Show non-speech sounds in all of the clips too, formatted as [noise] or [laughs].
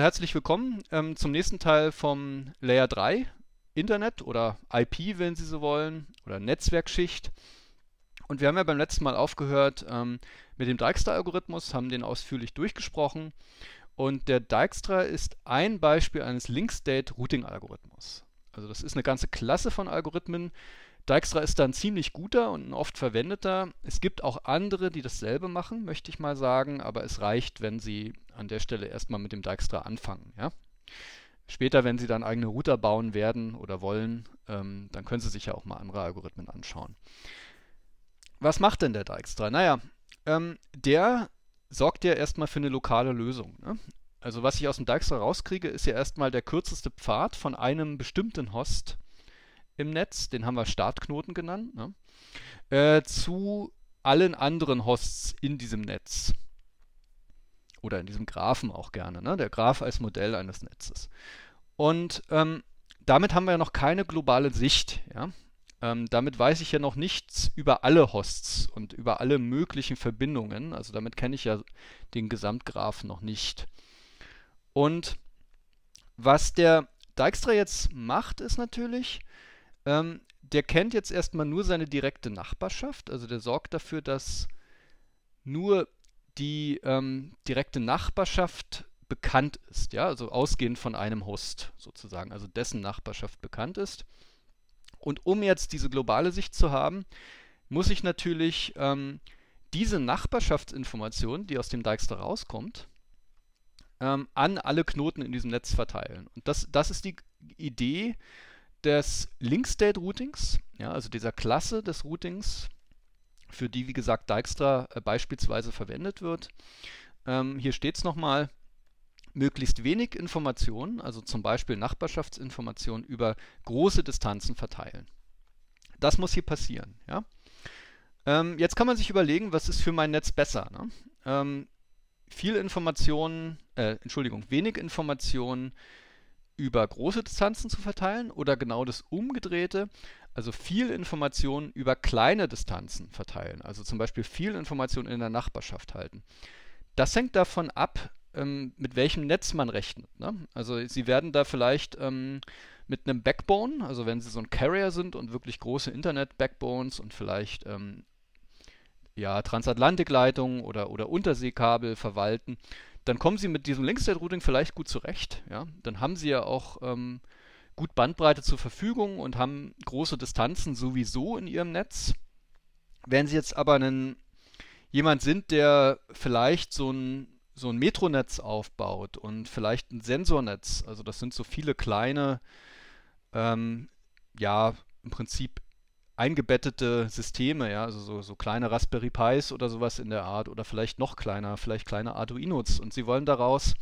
herzlich willkommen ähm, zum nächsten Teil vom Layer 3 Internet oder IP, wenn Sie so wollen, oder Netzwerkschicht. Und wir haben ja beim letzten Mal aufgehört ähm, mit dem Dijkstra-Algorithmus, haben den ausführlich durchgesprochen. Und der Dijkstra ist ein Beispiel eines Link-State-Routing-Algorithmus. Also das ist eine ganze Klasse von Algorithmen, Dijkstra ist da ein ziemlich guter und ein oft verwendeter. Es gibt auch andere, die dasselbe machen, möchte ich mal sagen, aber es reicht, wenn sie an der Stelle erstmal mit dem Dijkstra anfangen. Ja? Später, wenn sie dann eigene Router bauen werden oder wollen, ähm, dann können sie sich ja auch mal andere Algorithmen anschauen. Was macht denn der Dijkstra? Naja, ähm, der sorgt ja erstmal für eine lokale Lösung. Ne? Also was ich aus dem Dijkstra rauskriege, ist ja erstmal der kürzeste Pfad von einem bestimmten Host im Netz, den haben wir Startknoten genannt, ne? äh, zu allen anderen Hosts in diesem Netz. Oder in diesem Graphen auch gerne. Ne? Der Graph als Modell eines Netzes. Und ähm, damit haben wir ja noch keine globale Sicht. Ja? Ähm, damit weiß ich ja noch nichts über alle Hosts und über alle möglichen Verbindungen. Also damit kenne ich ja den Gesamtgraphen noch nicht. Und was der Dijkstra jetzt macht, ist natürlich, ähm, der kennt jetzt erstmal nur seine direkte Nachbarschaft, also der sorgt dafür, dass nur die ähm, direkte Nachbarschaft bekannt ist, ja, also ausgehend von einem Host sozusagen, also dessen Nachbarschaft bekannt ist. Und um jetzt diese globale Sicht zu haben, muss ich natürlich ähm, diese Nachbarschaftsinformation, die aus dem Dijkstra rauskommt, ähm, an alle Knoten in diesem Netz verteilen. Und das, das ist die Idee, des Link-State-Routings, ja, also dieser Klasse des Routings, für die, wie gesagt, Dijkstra äh, beispielsweise verwendet wird. Ähm, hier steht es nochmal, möglichst wenig Informationen, also zum Beispiel Nachbarschaftsinformationen über große Distanzen verteilen. Das muss hier passieren. Ja? Ähm, jetzt kann man sich überlegen, was ist für mein Netz besser. Ne? Ähm, viel Informationen, äh, Entschuldigung, wenig Informationen, über große Distanzen zu verteilen oder genau das Umgedrehte, also viel Information über kleine Distanzen verteilen, also zum Beispiel viel Information in der Nachbarschaft halten. Das hängt davon ab, ähm, mit welchem Netz man rechnet. Ne? Also Sie werden da vielleicht ähm, mit einem Backbone, also wenn Sie so ein Carrier sind und wirklich große Internet-Backbones und vielleicht ähm, ja, Transatlantikleitungen oder, oder Unterseekabel verwalten, dann kommen sie mit diesem Link-State-Routing vielleicht gut zurecht. Ja? Dann haben sie ja auch ähm, gut Bandbreite zur Verfügung und haben große Distanzen sowieso in ihrem Netz. Wenn sie jetzt aber einen, jemand sind, der vielleicht so ein, so ein Metronetz aufbaut und vielleicht ein Sensornetz, also das sind so viele kleine, ähm, ja, im Prinzip eingebettete Systeme, ja, also so, so kleine Raspberry Pis oder sowas in der Art oder vielleicht noch kleiner, vielleicht kleine Arduinos und sie wollen daraus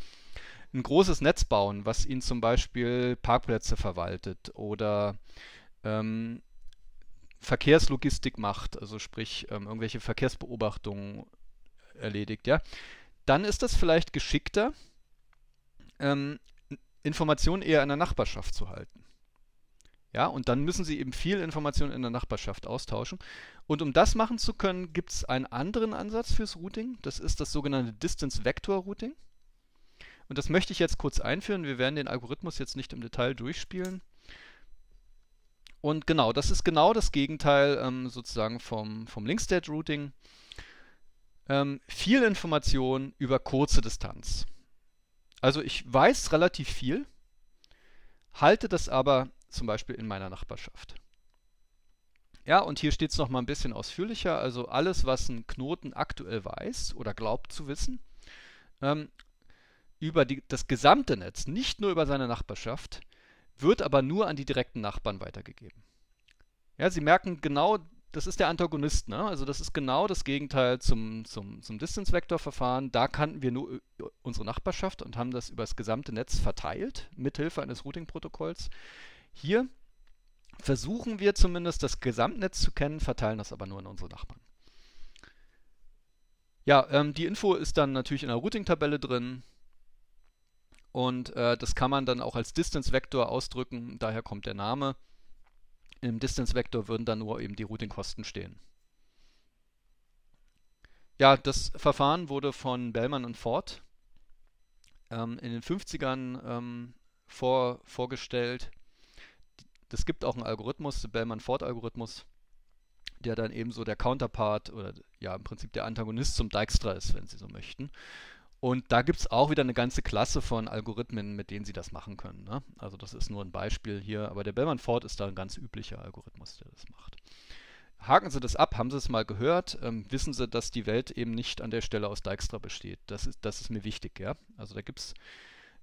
ein großes Netz bauen, was ihnen zum Beispiel Parkplätze verwaltet oder ähm, Verkehrslogistik macht, also sprich ähm, irgendwelche Verkehrsbeobachtungen erledigt, ja, dann ist das vielleicht geschickter, ähm, Informationen eher in der Nachbarschaft zu halten. Ja, und dann müssen sie eben viel Information in der Nachbarschaft austauschen. Und um das machen zu können, gibt es einen anderen Ansatz fürs Routing. Das ist das sogenannte Distance Vector Routing. Und das möchte ich jetzt kurz einführen. Wir werden den Algorithmus jetzt nicht im Detail durchspielen. Und genau, das ist genau das Gegenteil ähm, sozusagen vom, vom Link-State-Routing. Ähm, viel Information über kurze Distanz. Also ich weiß relativ viel, halte das aber zum Beispiel in meiner Nachbarschaft. Ja, und hier steht es nochmal ein bisschen ausführlicher. Also alles, was ein Knoten aktuell weiß oder glaubt zu wissen, ähm, über die, das gesamte Netz, nicht nur über seine Nachbarschaft, wird aber nur an die direkten Nachbarn weitergegeben. Ja, Sie merken genau, das ist der Antagonist. Ne? Also das ist genau das Gegenteil zum, zum, zum Distance-Vector-Verfahren. Da kannten wir nur unsere Nachbarschaft und haben das über das gesamte Netz verteilt, mithilfe eines Routing-Protokolls. Hier versuchen wir zumindest das Gesamtnetz zu kennen, verteilen das aber nur an unsere Nachbarn. Ja, ähm, die Info ist dann natürlich in der Routing-Tabelle drin und äh, das kann man dann auch als Distance-Vektor ausdrücken, daher kommt der Name. Im Distance-Vektor würden dann nur eben die Routing-Kosten stehen. Ja, das Verfahren wurde von Bellman und Ford ähm, in den 50ern ähm, vor, vorgestellt es gibt auch einen Algorithmus, den Bellman-Ford-Algorithmus, der dann eben so der Counterpart oder ja im Prinzip der Antagonist zum Dijkstra ist, wenn Sie so möchten. Und da gibt es auch wieder eine ganze Klasse von Algorithmen, mit denen Sie das machen können. Ne? Also das ist nur ein Beispiel hier, aber der Bellman-Ford ist da ein ganz üblicher Algorithmus, der das macht. Haken Sie das ab, haben Sie es mal gehört, ähm, wissen Sie, dass die Welt eben nicht an der Stelle aus Dijkstra besteht. Das ist, das ist mir wichtig, ja. Also da gibt es,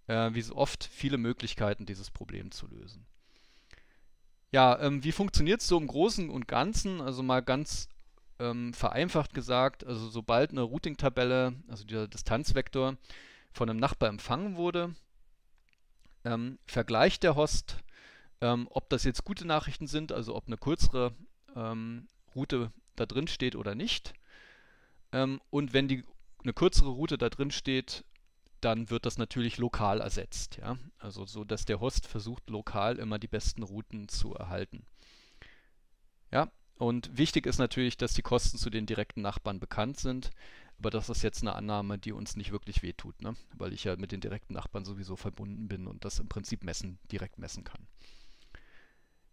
äh, wie so oft, viele Möglichkeiten, dieses Problem zu lösen. Ja, ähm, wie funktioniert es so im Großen und Ganzen? Also mal ganz ähm, vereinfacht gesagt, also sobald eine Routing-Tabelle, also dieser Distanzvektor, von einem Nachbar empfangen wurde, ähm, vergleicht der Host, ähm, ob das jetzt gute Nachrichten sind, also ob eine kürzere ähm, Route da drin steht oder nicht. Ähm, und wenn die, eine kürzere Route da drin steht, dann wird das natürlich lokal ersetzt. Ja? Also so, dass der Host versucht, lokal immer die besten Routen zu erhalten. Ja, und wichtig ist natürlich, dass die Kosten zu den direkten Nachbarn bekannt sind. Aber das ist jetzt eine Annahme, die uns nicht wirklich wehtut, ne? weil ich ja mit den direkten Nachbarn sowieso verbunden bin und das im Prinzip messen, direkt messen kann.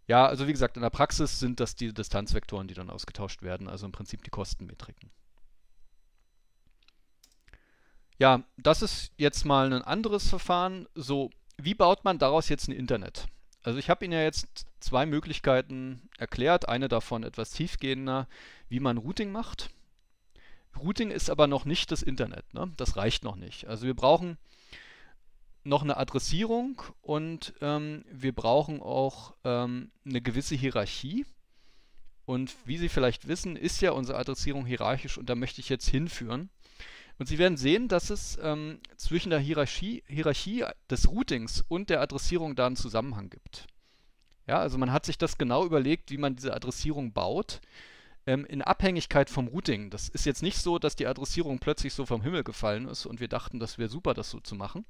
Ja, also wie gesagt, in der Praxis sind das die Distanzvektoren, die dann ausgetauscht werden, also im Prinzip die Kostenmetriken. Ja, das ist jetzt mal ein anderes Verfahren. So, wie baut man daraus jetzt ein Internet? Also ich habe Ihnen ja jetzt zwei Möglichkeiten erklärt, eine davon etwas tiefgehender, wie man Routing macht. Routing ist aber noch nicht das Internet, ne? das reicht noch nicht. Also wir brauchen noch eine Adressierung und ähm, wir brauchen auch ähm, eine gewisse Hierarchie. Und wie Sie vielleicht wissen, ist ja unsere Adressierung hierarchisch und da möchte ich jetzt hinführen. Und Sie werden sehen, dass es ähm, zwischen der Hierarchie, Hierarchie des Routings und der Adressierung da einen Zusammenhang gibt. Ja, also man hat sich das genau überlegt, wie man diese Adressierung baut ähm, in Abhängigkeit vom Routing. Das ist jetzt nicht so, dass die Adressierung plötzlich so vom Himmel gefallen ist und wir dachten, das wäre super, das so zu machen.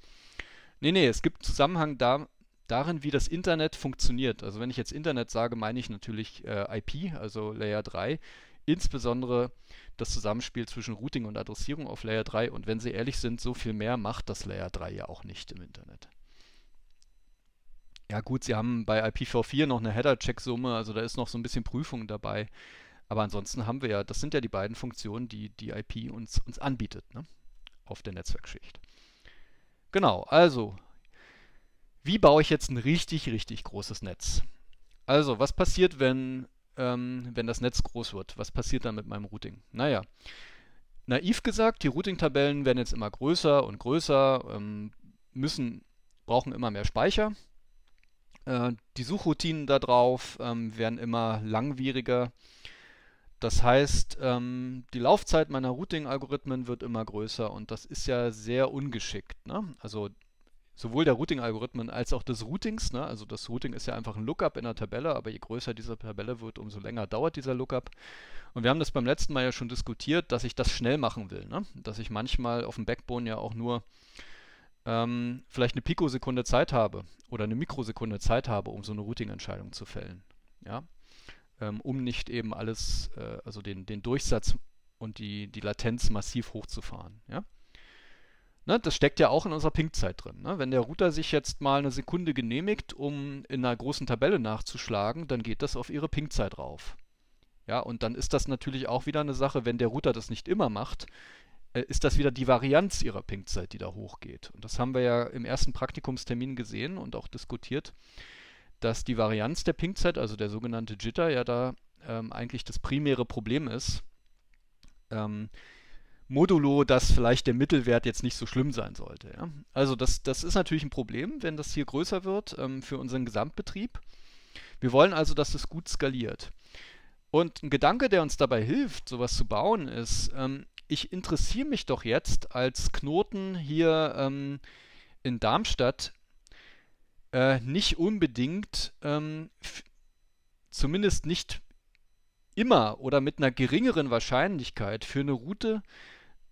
Nee, nee, es gibt einen Zusammenhang da, darin, wie das Internet funktioniert. Also wenn ich jetzt Internet sage, meine ich natürlich äh, IP, also Layer 3 insbesondere das Zusammenspiel zwischen Routing und Adressierung auf Layer 3 und wenn Sie ehrlich sind, so viel mehr macht das Layer 3 ja auch nicht im Internet. Ja gut, Sie haben bei IPv4 noch eine header check summe also da ist noch so ein bisschen Prüfung dabei. Aber ansonsten haben wir ja, das sind ja die beiden Funktionen, die die IP uns, uns anbietet ne? auf der Netzwerkschicht. Genau, also wie baue ich jetzt ein richtig, richtig großes Netz? Also, was passiert, wenn ähm, wenn das Netz groß wird. Was passiert dann mit meinem Routing? Naja, naiv gesagt, die Routing-Tabellen werden jetzt immer größer und größer, ähm, müssen, brauchen immer mehr Speicher. Äh, die Suchroutinen darauf ähm, werden immer langwieriger. Das heißt, ähm, die Laufzeit meiner Routing-Algorithmen wird immer größer und das ist ja sehr ungeschickt. Ne? Also sowohl der Routing-Algorithmen als auch des Routings. Ne? Also das Routing ist ja einfach ein Lookup in der Tabelle, aber je größer diese Tabelle wird, umso länger dauert dieser Lookup. Und wir haben das beim letzten Mal ja schon diskutiert, dass ich das schnell machen will. Ne? Dass ich manchmal auf dem Backbone ja auch nur ähm, vielleicht eine Pikosekunde Zeit habe oder eine Mikrosekunde Zeit habe, um so eine Routing-Entscheidung zu fällen. Ja? Ähm, um nicht eben alles, äh, also den, den Durchsatz und die, die Latenz massiv hochzufahren. Ja? Ne, das steckt ja auch in unserer Pinkzeit drin. Ne? Wenn der Router sich jetzt mal eine Sekunde genehmigt, um in einer großen Tabelle nachzuschlagen, dann geht das auf ihre Pinkzeit rauf. Ja, und dann ist das natürlich auch wieder eine Sache, wenn der Router das nicht immer macht, äh, ist das wieder die Varianz ihrer Pinkzeit, die da hochgeht. Und das haben wir ja im ersten Praktikumstermin gesehen und auch diskutiert, dass die Varianz der Pinkzeit, also der sogenannte Jitter, ja da ähm, eigentlich das primäre Problem ist. Ähm, modulo, dass vielleicht der Mittelwert jetzt nicht so schlimm sein sollte. Ja? Also das, das ist natürlich ein Problem, wenn das hier größer wird ähm, für unseren Gesamtbetrieb. Wir wollen also, dass es gut skaliert. Und ein Gedanke, der uns dabei hilft, sowas zu bauen, ist, ähm, ich interessiere mich doch jetzt als Knoten hier ähm, in Darmstadt äh, nicht unbedingt, ähm, zumindest nicht immer oder mit einer geringeren Wahrscheinlichkeit für eine Route,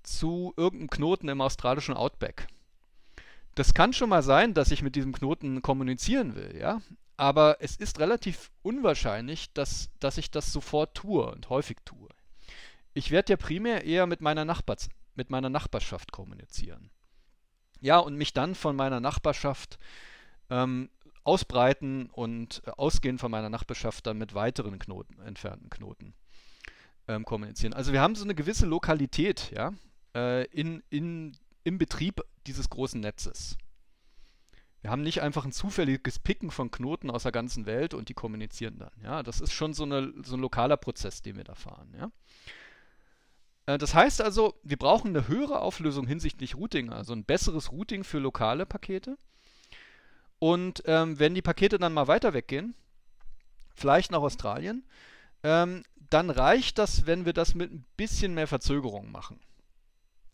zu irgendeinem Knoten im australischen Outback. Das kann schon mal sein, dass ich mit diesem Knoten kommunizieren will, ja. Aber es ist relativ unwahrscheinlich, dass, dass ich das sofort tue und häufig tue. Ich werde ja primär eher mit meiner, Nachbars mit meiner Nachbarschaft kommunizieren. Ja, und mich dann von meiner Nachbarschaft ähm, ausbreiten und äh, ausgehend von meiner Nachbarschaft dann mit weiteren Knoten, entfernten Knoten ähm, kommunizieren. Also wir haben so eine gewisse Lokalität, ja äh, in, in, im Betrieb dieses großen Netzes. Wir haben nicht einfach ein zufälliges Picken von Knoten aus der ganzen Welt und die kommunizieren dann. Ja, das ist schon so, eine, so ein lokaler Prozess, den wir da fahren. Ja. Äh, das heißt also, wir brauchen eine höhere Auflösung hinsichtlich Routing, also ein besseres Routing für lokale Pakete. Und ähm, wenn die Pakete dann mal weiter weggehen, vielleicht nach Australien, ähm, dann reicht das, wenn wir das mit ein bisschen mehr Verzögerung machen.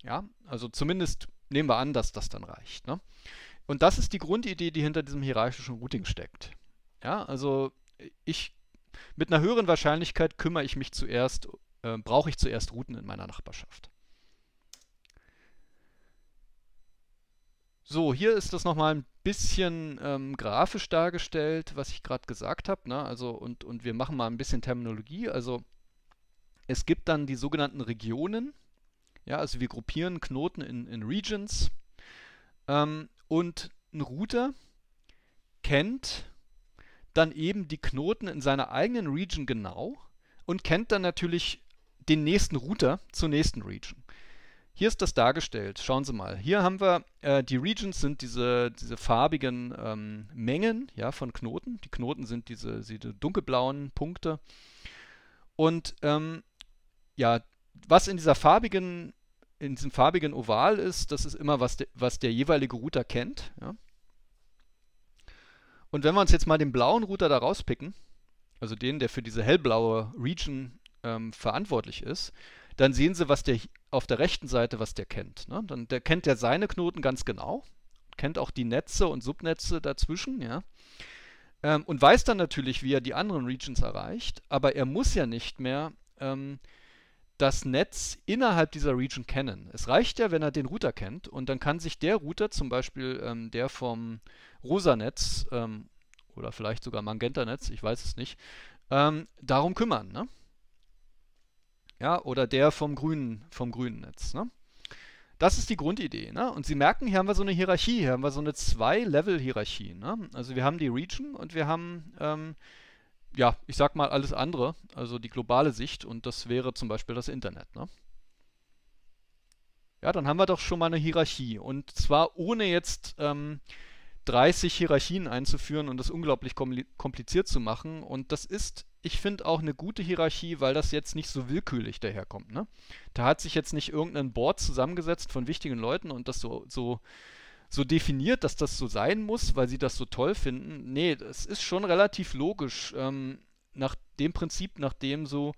Ja, also zumindest nehmen wir an, dass das dann reicht. Ne? Und das ist die Grundidee, die hinter diesem hierarchischen Routing steckt. Ja, also ich mit einer höheren Wahrscheinlichkeit kümmere ich mich zuerst, äh, brauche ich zuerst Routen in meiner Nachbarschaft. So, hier ist das nochmal ein bisschen ähm, grafisch dargestellt, was ich gerade gesagt habe. Ne? Also, und, und wir machen mal ein bisschen Terminologie. Also es gibt dann die sogenannten Regionen. Ja, also wir gruppieren Knoten in, in Regions. Ähm, und ein Router kennt dann eben die Knoten in seiner eigenen Region genau und kennt dann natürlich den nächsten Router zur nächsten Region. Hier ist das dargestellt. Schauen Sie mal. Hier haben wir, äh, die Regions sind diese, diese farbigen ähm, Mengen ja, von Knoten. Die Knoten sind diese, diese dunkelblauen Punkte. Und ähm, ja, was in dieser farbigen, in diesem farbigen Oval ist, das ist immer, was, de, was der jeweilige Router kennt. Ja. Und wenn wir uns jetzt mal den blauen Router da rauspicken, also den, der für diese hellblaue Region ähm, verantwortlich ist, dann sehen Sie, was der auf der rechten Seite, was der kennt. Ne? Dann der kennt der seine Knoten ganz genau, kennt auch die Netze und Subnetze dazwischen, ja. Ähm, und weiß dann natürlich, wie er die anderen Regions erreicht, aber er muss ja nicht mehr ähm, das Netz innerhalb dieser Region kennen. Es reicht ja, wenn er den Router kennt und dann kann sich der Router, zum Beispiel ähm, der vom Rosa-Netz ähm, oder vielleicht sogar Magenta-Netz, ich weiß es nicht, ähm, darum kümmern. Ne? Ja, oder der vom grünen, vom grünen Netz. Ne? Das ist die Grundidee. Ne? Und Sie merken, hier haben wir so eine Hierarchie, hier haben wir so eine Zwei-Level-Hierarchie. Ne? Also wir haben die Region und wir haben ähm, ja, ich sag mal alles andere, also die globale Sicht und das wäre zum Beispiel das Internet. Ne? Ja, dann haben wir doch schon mal eine Hierarchie und zwar ohne jetzt ähm, 30 Hierarchien einzuführen und das unglaublich kompliziert zu machen und das ist, ich finde auch eine gute Hierarchie, weil das jetzt nicht so willkürlich daherkommt. Ne? Da hat sich jetzt nicht irgendein Board zusammengesetzt von wichtigen Leuten und das so, so so definiert, dass das so sein muss, weil sie das so toll finden. Nee, das ist schon relativ logisch. Ähm, nach dem Prinzip, nach dem so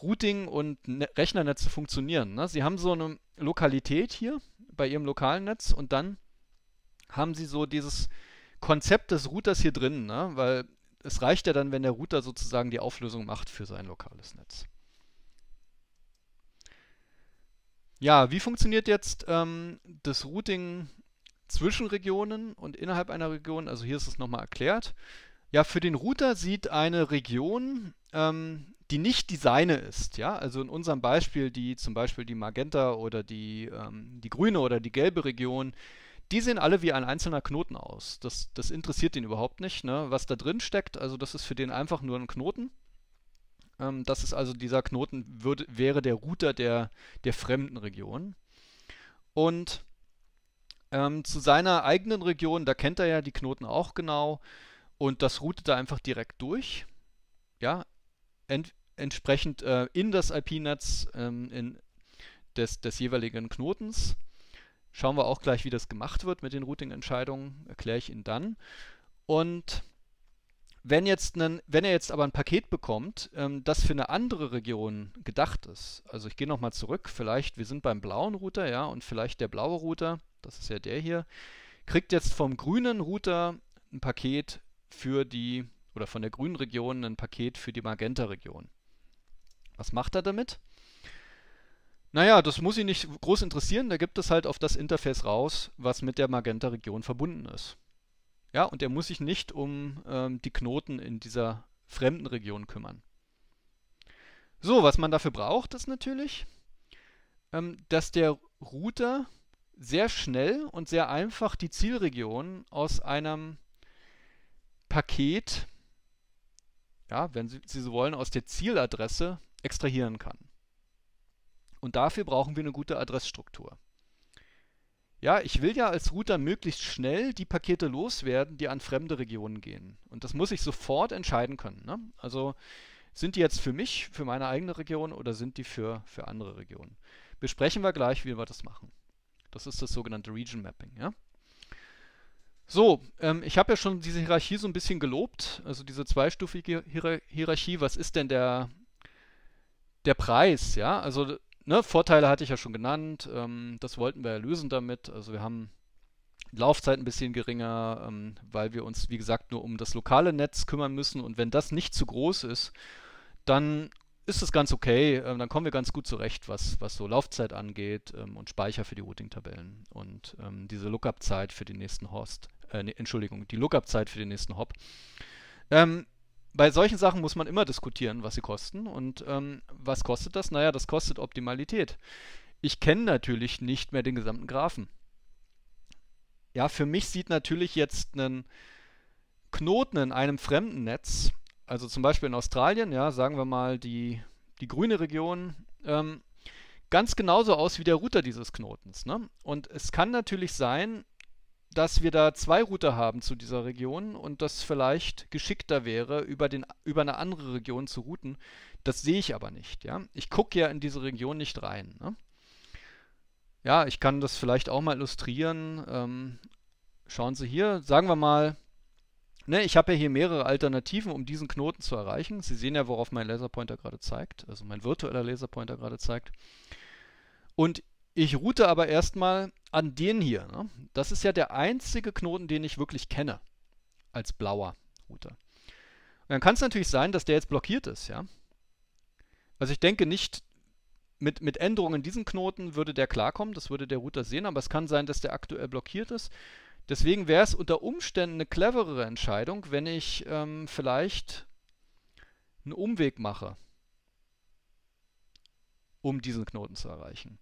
Routing und ne-, Rechnernetze funktionieren. Ne? Sie haben so eine Lokalität hier bei ihrem lokalen Netz und dann haben sie so dieses Konzept des Routers hier drin, ne? weil es reicht ja dann, wenn der Router sozusagen die Auflösung macht für sein lokales Netz. Ja, wie funktioniert jetzt ähm, das Routing zwischen Regionen und innerhalb einer Region, also hier ist es nochmal erklärt. Ja, für den Router sieht eine Region, ähm, die nicht die seine ist, ja, also in unserem Beispiel die zum Beispiel die Magenta oder die, ähm, die grüne oder die gelbe Region, die sehen alle wie ein einzelner Knoten aus. Das, das interessiert ihn überhaupt nicht, ne? was da drin steckt. Also das ist für den einfach nur ein Knoten. Ähm, das ist also dieser Knoten würde, wäre der Router der, der fremden Region. Und ähm, zu seiner eigenen Region, da kennt er ja die Knoten auch genau und das routet er einfach direkt durch. Ja, ent entsprechend äh, in das IP-Netz ähm, des, des jeweiligen Knotens. Schauen wir auch gleich, wie das gemacht wird mit den Routing-Entscheidungen, erkläre ich Ihnen dann. Und wenn, jetzt einen, wenn er jetzt aber ein Paket bekommt, ähm, das für eine andere Region gedacht ist, also ich gehe nochmal zurück, vielleicht, wir sind beim blauen Router, ja, und vielleicht der blaue Router, das ist ja der hier, kriegt jetzt vom grünen Router ein Paket für die, oder von der grünen Region ein Paket für die Magenta-Region. Was macht er damit? Naja, das muss ihn nicht groß interessieren, da gibt es halt auf das Interface raus, was mit der Magenta-Region verbunden ist. Ja, und er muss sich nicht um ähm, die Knoten in dieser fremden Region kümmern. So, was man dafür braucht, ist natürlich, ähm, dass der Router sehr schnell und sehr einfach die Zielregion aus einem Paket, ja, wenn Sie, Sie so wollen, aus der Zieladresse extrahieren kann. Und dafür brauchen wir eine gute Adressstruktur ja, ich will ja als Router möglichst schnell die Pakete loswerden, die an fremde Regionen gehen. Und das muss ich sofort entscheiden können. Ne? Also sind die jetzt für mich, für meine eigene Region oder sind die für, für andere Regionen? Besprechen wir gleich, wie wir das machen. Das ist das sogenannte Region Mapping. Ja? So, ähm, ich habe ja schon diese Hierarchie so ein bisschen gelobt, also diese zweistufige Hier Hierarchie. Was ist denn der, der Preis? Ja, also ne, Vorteile hatte ich ja schon genannt. Ähm, das wollten wir lösen damit. Also wir haben Laufzeit ein bisschen geringer, ähm, weil wir uns, wie gesagt, nur um das lokale Netz kümmern müssen. Und wenn das nicht zu groß ist, dann ist es ganz okay. Ähm, dann kommen wir ganz gut zurecht, was, was so Laufzeit angeht ähm, und Speicher für die Routing-Tabellen und ähm, diese Lookup-Zeit für den nächsten Host. Äh, ne, Entschuldigung, die Lookup-Zeit für den nächsten Hop. Ähm, bei solchen Sachen muss man immer diskutieren, was sie kosten. Und ähm, was kostet das? Naja, das kostet Optimalität. Ich kenne natürlich nicht mehr den gesamten Graphen. Ja, für mich sieht natürlich jetzt ein Knoten in einem fremden Netz, also zum Beispiel in Australien, ja, sagen wir mal die, die grüne Region, ähm, ganz genauso aus wie der Router dieses Knotens. Ne? Und es kann natürlich sein, dass wir da zwei Router haben zu dieser Region und das vielleicht geschickter wäre, über, den, über eine andere Region zu routen. Das sehe ich aber nicht. Ja? Ich gucke ja in diese Region nicht rein. Ne? Ja, ich kann das vielleicht auch mal illustrieren. Ähm, schauen Sie hier, sagen wir mal, ne, ich habe ja hier mehrere Alternativen, um diesen Knoten zu erreichen. Sie sehen ja, worauf mein Laserpointer gerade zeigt, also mein virtueller Laserpointer gerade zeigt. Und ich route aber erstmal an den hier. Ne? Das ist ja der einzige Knoten, den ich wirklich kenne als blauer Router. Und dann kann es natürlich sein, dass der jetzt blockiert ist. Ja? Also ich denke nicht, mit, mit Änderungen in diesem Knoten würde der klarkommen, das würde der Router sehen, aber es kann sein, dass der aktuell blockiert ist. Deswegen wäre es unter Umständen eine cleverere Entscheidung, wenn ich ähm, vielleicht einen Umweg mache, um diesen Knoten zu erreichen.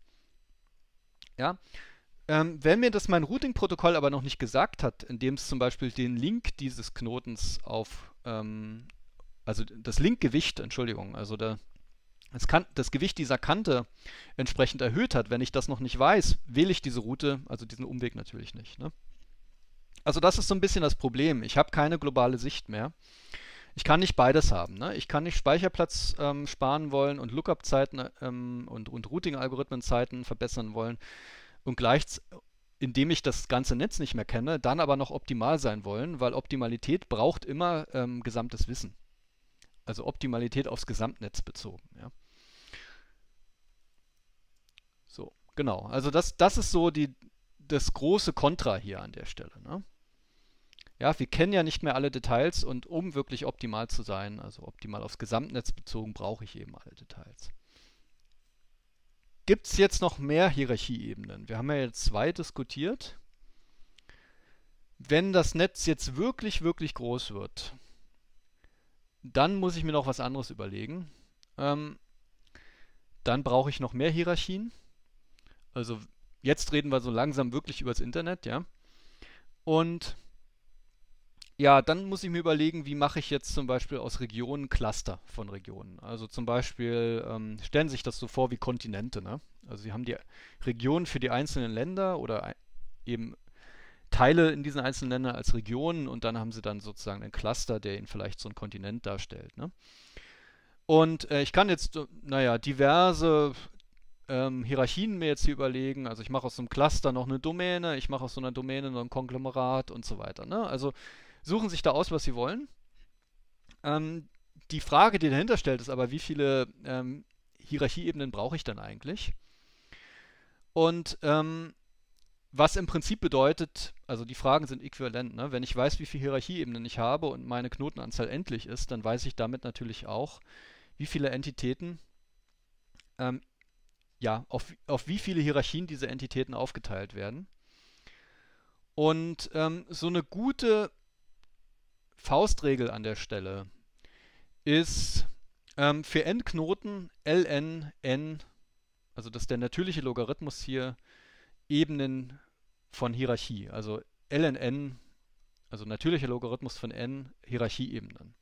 Ja? Ähm, wenn mir das mein Routing-Protokoll aber noch nicht gesagt hat, indem es zum Beispiel den Link dieses Knotens auf, ähm, also das Linkgewicht, Entschuldigung, also der, das, kan das Gewicht dieser Kante entsprechend erhöht hat, wenn ich das noch nicht weiß, wähle ich diese Route, also diesen Umweg natürlich nicht. Ne? Also das ist so ein bisschen das Problem. Ich habe keine globale Sicht mehr ich kann nicht beides haben. Ne? Ich kann nicht Speicherplatz ähm, sparen wollen und Lookup-Zeiten ähm, und, und Routing-Algorithmen-Zeiten verbessern wollen und gleichzeitig indem ich das ganze Netz nicht mehr kenne, dann aber noch optimal sein wollen, weil Optimalität braucht immer ähm, gesamtes Wissen. Also Optimalität aufs Gesamtnetz bezogen. Ja? So, genau. Also das, das ist so die, das große Kontra hier an der Stelle. Ne? ja, wir kennen ja nicht mehr alle Details und um wirklich optimal zu sein, also optimal aufs Gesamtnetz bezogen, brauche ich eben alle Details. Gibt es jetzt noch mehr Hierarchieebenen? Wir haben ja jetzt zwei diskutiert. Wenn das Netz jetzt wirklich, wirklich groß wird, dann muss ich mir noch was anderes überlegen. Ähm, dann brauche ich noch mehr Hierarchien. Also jetzt reden wir so langsam wirklich über das Internet, ja. Und ja, dann muss ich mir überlegen, wie mache ich jetzt zum Beispiel aus Regionen Cluster von Regionen. Also zum Beispiel ähm, stellen Sie sich das so vor wie Kontinente. Ne? Also Sie haben die Regionen für die einzelnen Länder oder eben Teile in diesen einzelnen Ländern als Regionen und dann haben Sie dann sozusagen einen Cluster, der Ihnen vielleicht so einen Kontinent darstellt. Ne? Und äh, ich kann jetzt, naja, diverse ähm, Hierarchien mir jetzt hier überlegen. Also ich mache aus so einem Cluster noch eine Domäne, ich mache aus so einer Domäne noch ein Konglomerat und so weiter. Ne? Also suchen sich da aus, was sie wollen. Ähm, die Frage, die dahinter stellt, ist aber, wie viele ähm, Hierarchieebenen brauche ich dann eigentlich? Und ähm, was im Prinzip bedeutet, also die Fragen sind äquivalent. Ne? Wenn ich weiß, wie viele Hierarchieebenen ich habe und meine Knotenanzahl endlich ist, dann weiß ich damit natürlich auch, wie viele Entitäten, ähm, ja, auf, auf wie viele Hierarchien diese Entitäten aufgeteilt werden. Und ähm, so eine gute Faustregel an der Stelle ist ähm, für Knoten ln n, also das ist der natürliche Logarithmus hier, Ebenen von Hierarchie. Also ln n, also natürlicher Logarithmus von n, Hierarchieebenen.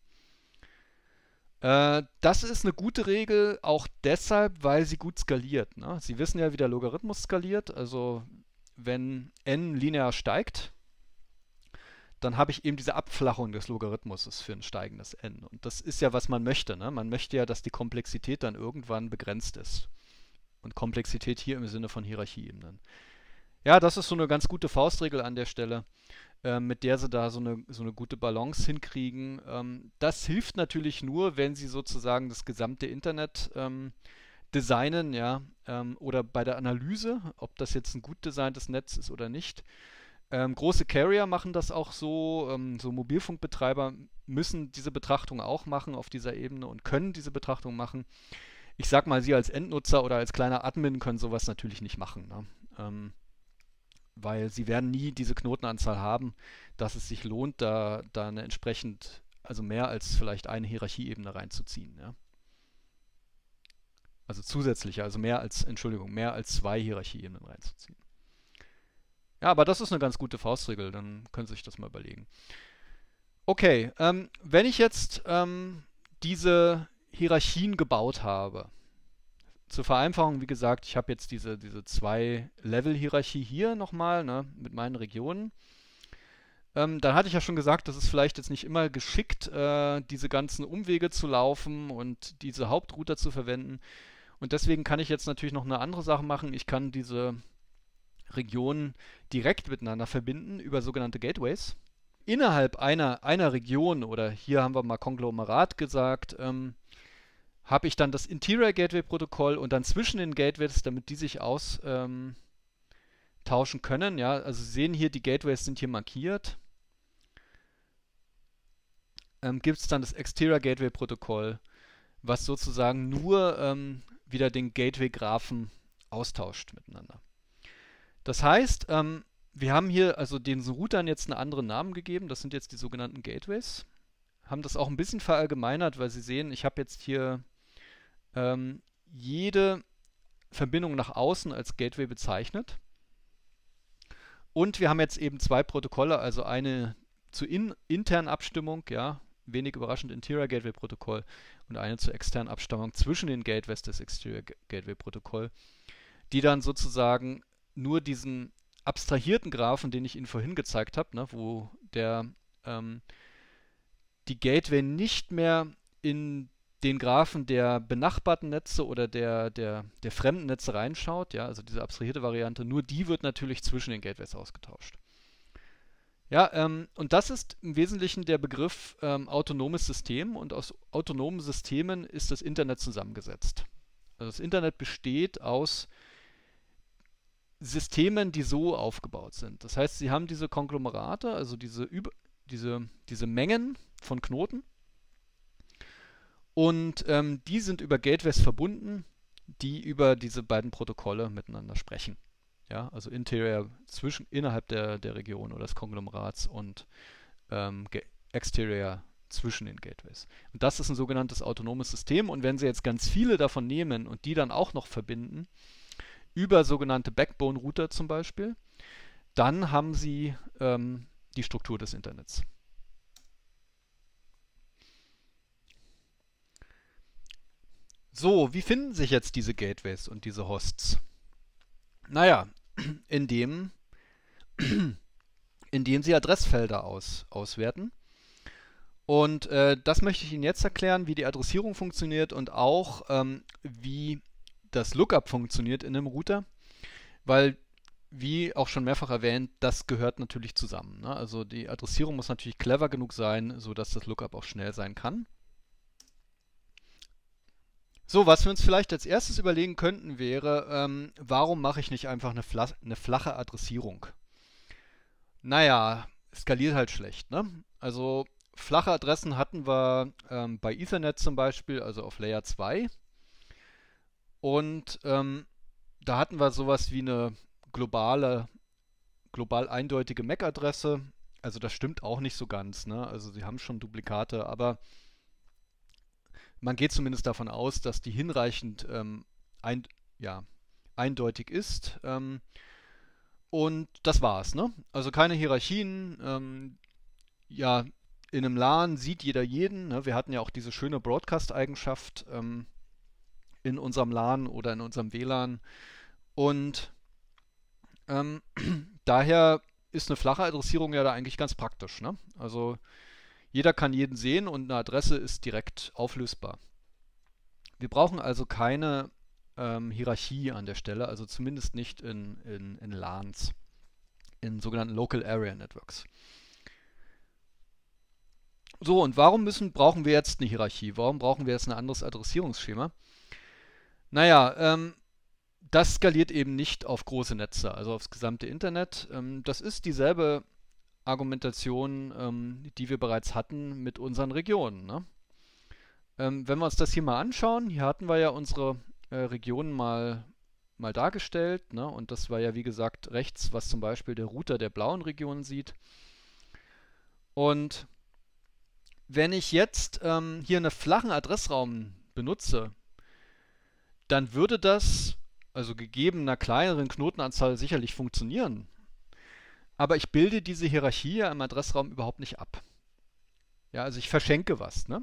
Äh, das ist eine gute Regel, auch deshalb, weil sie gut skaliert. Ne? Sie wissen ja, wie der Logarithmus skaliert. Also wenn n linear steigt, dann habe ich eben diese Abflachung des Logarithmus für ein steigendes n. Und das ist ja, was man möchte. Ne? Man möchte ja, dass die Komplexität dann irgendwann begrenzt ist. Und Komplexität hier im Sinne von Hierarchieebenen. Ja, das ist so eine ganz gute Faustregel an der Stelle, äh, mit der sie da so eine, so eine gute Balance hinkriegen. Ähm, das hilft natürlich nur, wenn sie sozusagen das gesamte Internet ähm, designen, ja, ähm, oder bei der Analyse, ob das jetzt ein gut designtes Netz ist oder nicht. Ähm, große Carrier machen das auch so, ähm, so Mobilfunkbetreiber müssen diese Betrachtung auch machen auf dieser Ebene und können diese Betrachtung machen. Ich sag mal, Sie als Endnutzer oder als kleiner Admin können sowas natürlich nicht machen, ne? ähm, weil Sie werden nie diese Knotenanzahl haben, dass es sich lohnt, da, da eine entsprechend, also mehr als vielleicht eine Hierarchieebene reinzuziehen. Ja? Also zusätzliche, also mehr als, Entschuldigung, mehr als zwei Hierarchieebenen reinzuziehen. Ja, aber das ist eine ganz gute Faustregel, dann können Sie sich das mal überlegen. Okay, ähm, wenn ich jetzt ähm, diese Hierarchien gebaut habe, zur Vereinfachung, wie gesagt, ich habe jetzt diese, diese zwei Level-Hierarchie hier nochmal ne, mit meinen Regionen. Ähm, dann hatte ich ja schon gesagt, dass es vielleicht jetzt nicht immer geschickt, äh, diese ganzen Umwege zu laufen und diese Hauptrouter zu verwenden. Und deswegen kann ich jetzt natürlich noch eine andere Sache machen. Ich kann diese Regionen direkt miteinander verbinden über sogenannte Gateways. Innerhalb einer, einer Region, oder hier haben wir mal Konglomerat gesagt, ähm, habe ich dann das Interior Gateway Protokoll und dann zwischen den Gateways, damit die sich austauschen ähm, können. Ja, also Sie sehen hier, die Gateways sind hier markiert. Ähm, Gibt es dann das Exterior Gateway Protokoll, was sozusagen nur ähm, wieder den Gateway-Graphen austauscht miteinander. Das heißt, ähm, wir haben hier also den Routern jetzt einen anderen Namen gegeben. Das sind jetzt die sogenannten Gateways. Haben das auch ein bisschen verallgemeinert, weil Sie sehen, ich habe jetzt hier ähm, jede Verbindung nach außen als Gateway bezeichnet. Und wir haben jetzt eben zwei Protokolle, also eine zur in, internen Abstimmung, ja, wenig überraschend Interior Gateway Protokoll und eine zur externen Abstimmung zwischen den Gateways des Exterior Gateway Protokoll, die dann sozusagen nur diesen abstrahierten Graphen, den ich Ihnen vorhin gezeigt habe, ne, wo der ähm, die Gateway nicht mehr in den Graphen der benachbarten Netze oder der, der, der fremden Netze reinschaut, ja, also diese abstrahierte Variante, nur die wird natürlich zwischen den Gateways ausgetauscht. Ja, ähm, und das ist im Wesentlichen der Begriff ähm, autonomes System und aus autonomen Systemen ist das Internet zusammengesetzt. Also das Internet besteht aus äh, Systemen, die so aufgebaut sind. Das heißt, sie haben diese Konglomerate, also diese, Üb diese, diese Mengen von Knoten. Und ähm, die sind über Gateways verbunden, die über diese beiden Protokolle miteinander sprechen. Ja, also Interior zwischen, innerhalb der, der Region oder des Konglomerats und ähm, Exterior zwischen den Gateways. Und das ist ein sogenanntes autonomes System. Und wenn Sie jetzt ganz viele davon nehmen und die dann auch noch verbinden, über sogenannte Backbone-Router zum Beispiel, dann haben Sie ähm, die Struktur des Internets. So, wie finden sich jetzt diese Gateways und diese Hosts? Naja, [clears throat] indem, [clears throat] indem Sie Adressfelder aus, auswerten. Und äh, das möchte ich Ihnen jetzt erklären, wie die Adressierung funktioniert und auch ähm, wie das Lookup funktioniert in einem Router, weil wie auch schon mehrfach erwähnt, das gehört natürlich zusammen. Ne? Also die Adressierung muss natürlich clever genug sein, sodass das Lookup auch schnell sein kann. So, was wir uns vielleicht als erstes überlegen könnten, wäre, ähm, warum mache ich nicht einfach eine, Fla eine, flache Adressierung? Naja, skaliert halt schlecht. Ne? Also flache Adressen hatten wir ähm, bei Ethernet zum Beispiel, also auf Layer 2. Und ähm, da hatten wir sowas wie eine globale, global eindeutige MAC-Adresse. Also das stimmt auch nicht so ganz. Ne? Also sie haben schon Duplikate, aber man geht zumindest davon aus, dass die hinreichend ähm, ein, ja, eindeutig ist. Ähm, und das war's. Ne? Also keine Hierarchien. Ähm, ja, in einem LAN sieht jeder jeden. Ne? Wir hatten ja auch diese schöne Broadcast-Eigenschaft. Ähm, in unserem LAN oder in unserem WLAN. Und ähm, [clears throat] daher ist eine flache Adressierung ja da eigentlich ganz praktisch. Ne? Also jeder kann jeden sehen und eine Adresse ist direkt auflösbar. Wir brauchen also keine ähm, Hierarchie an der Stelle, also zumindest nicht in, in, in LANs, in sogenannten Local Area Networks. So, und warum müssen, brauchen wir jetzt eine Hierarchie? Warum brauchen wir jetzt ein anderes Adressierungsschema? Naja, ähm, das skaliert eben nicht auf große Netze, also aufs gesamte Internet. Ähm, das ist dieselbe Argumentation, ähm, die wir bereits hatten mit unseren Regionen. Ne? Ähm, wenn wir uns das hier mal anschauen, hier hatten wir ja unsere äh, Regionen mal, mal dargestellt. Ne? Und das war ja, wie gesagt, rechts, was zum Beispiel der Router der blauen Region sieht. Und wenn ich jetzt ähm, hier einen flachen Adressraum benutze, dann würde das, also gegeben einer kleineren Knotenanzahl, sicherlich funktionieren. Aber ich bilde diese Hierarchie im Adressraum überhaupt nicht ab. Ja, also ich verschenke was. Ne?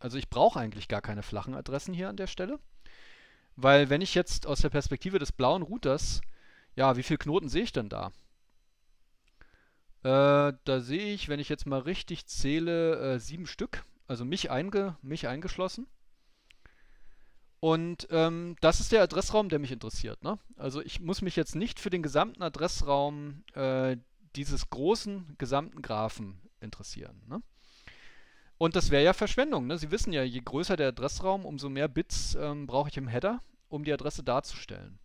Also ich brauche eigentlich gar keine flachen Adressen hier an der Stelle. Weil wenn ich jetzt aus der Perspektive des blauen Routers, ja, wie viele Knoten sehe ich denn da? Äh, da sehe ich, wenn ich jetzt mal richtig zähle, äh, sieben Stück. Also mich, einge mich eingeschlossen. Und ähm, das ist der Adressraum, der mich interessiert. Ne? Also ich muss mich jetzt nicht für den gesamten Adressraum äh, dieses großen gesamten Graphen interessieren. Ne? Und das wäre ja Verschwendung. Ne? Sie wissen ja, je größer der Adressraum, umso mehr Bits ähm, brauche ich im Header, um die Adresse darzustellen.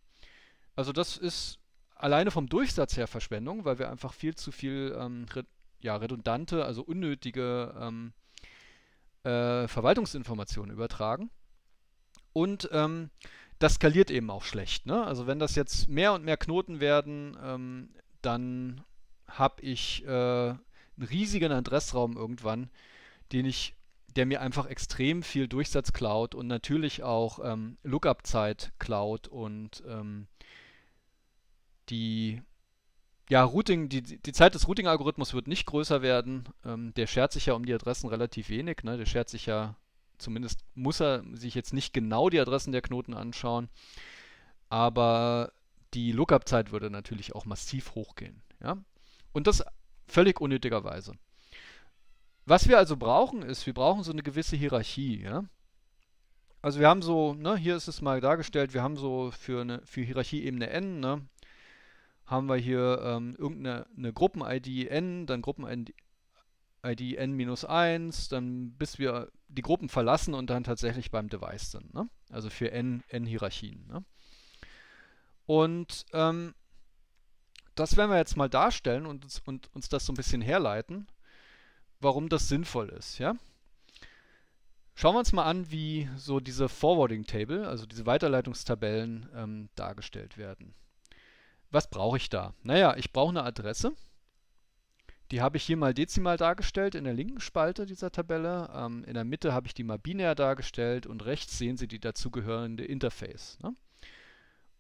Also das ist alleine vom Durchsatz her Verschwendung, weil wir einfach viel zu viel ähm, re ja, redundante, also unnötige ähm, äh, Verwaltungsinformationen übertragen. Und ähm, das skaliert eben auch schlecht. Ne? Also wenn das jetzt mehr und mehr Knoten werden, ähm, dann habe ich äh, einen riesigen Adressraum irgendwann, den ich, der mir einfach extrem viel Durchsatz klaut und natürlich auch ähm, Lookup-Zeit klaut und ähm, die ja, Routing, die, die Zeit des Routing-Algorithmus wird nicht größer werden. Ähm, der schert sich ja um die Adressen relativ wenig, ne? Der schert sich ja zumindest muss er sich jetzt nicht genau die Adressen der Knoten anschauen, aber die Lookup-Zeit würde natürlich auch massiv hochgehen. Ja? Und das völlig unnötigerweise. Was wir also brauchen, ist, wir brauchen so eine gewisse Hierarchie. Ja? Also wir haben so, ne, hier ist es mal dargestellt, wir haben so für, eine, für Hierarchieebene n, ne, haben wir hier ähm, irgendeine Gruppen-ID n, dann Gruppen-ID ID n-1, dann bis wir die Gruppen verlassen und dann tatsächlich beim Device sind. Ne? Also für n, n Hierarchien. Ne? Und ähm, das werden wir jetzt mal darstellen und uns, und uns das so ein bisschen herleiten, warum das sinnvoll ist. Ja? Schauen wir uns mal an, wie so diese Forwarding Table, also diese Weiterleitungstabellen, ähm, dargestellt werden. Was brauche ich da? Naja, ich brauche eine Adresse. Die habe ich hier mal dezimal dargestellt in der linken Spalte dieser Tabelle. Ähm, in der Mitte habe ich die mal binär dargestellt und rechts sehen Sie die dazugehörende Interface. Ne?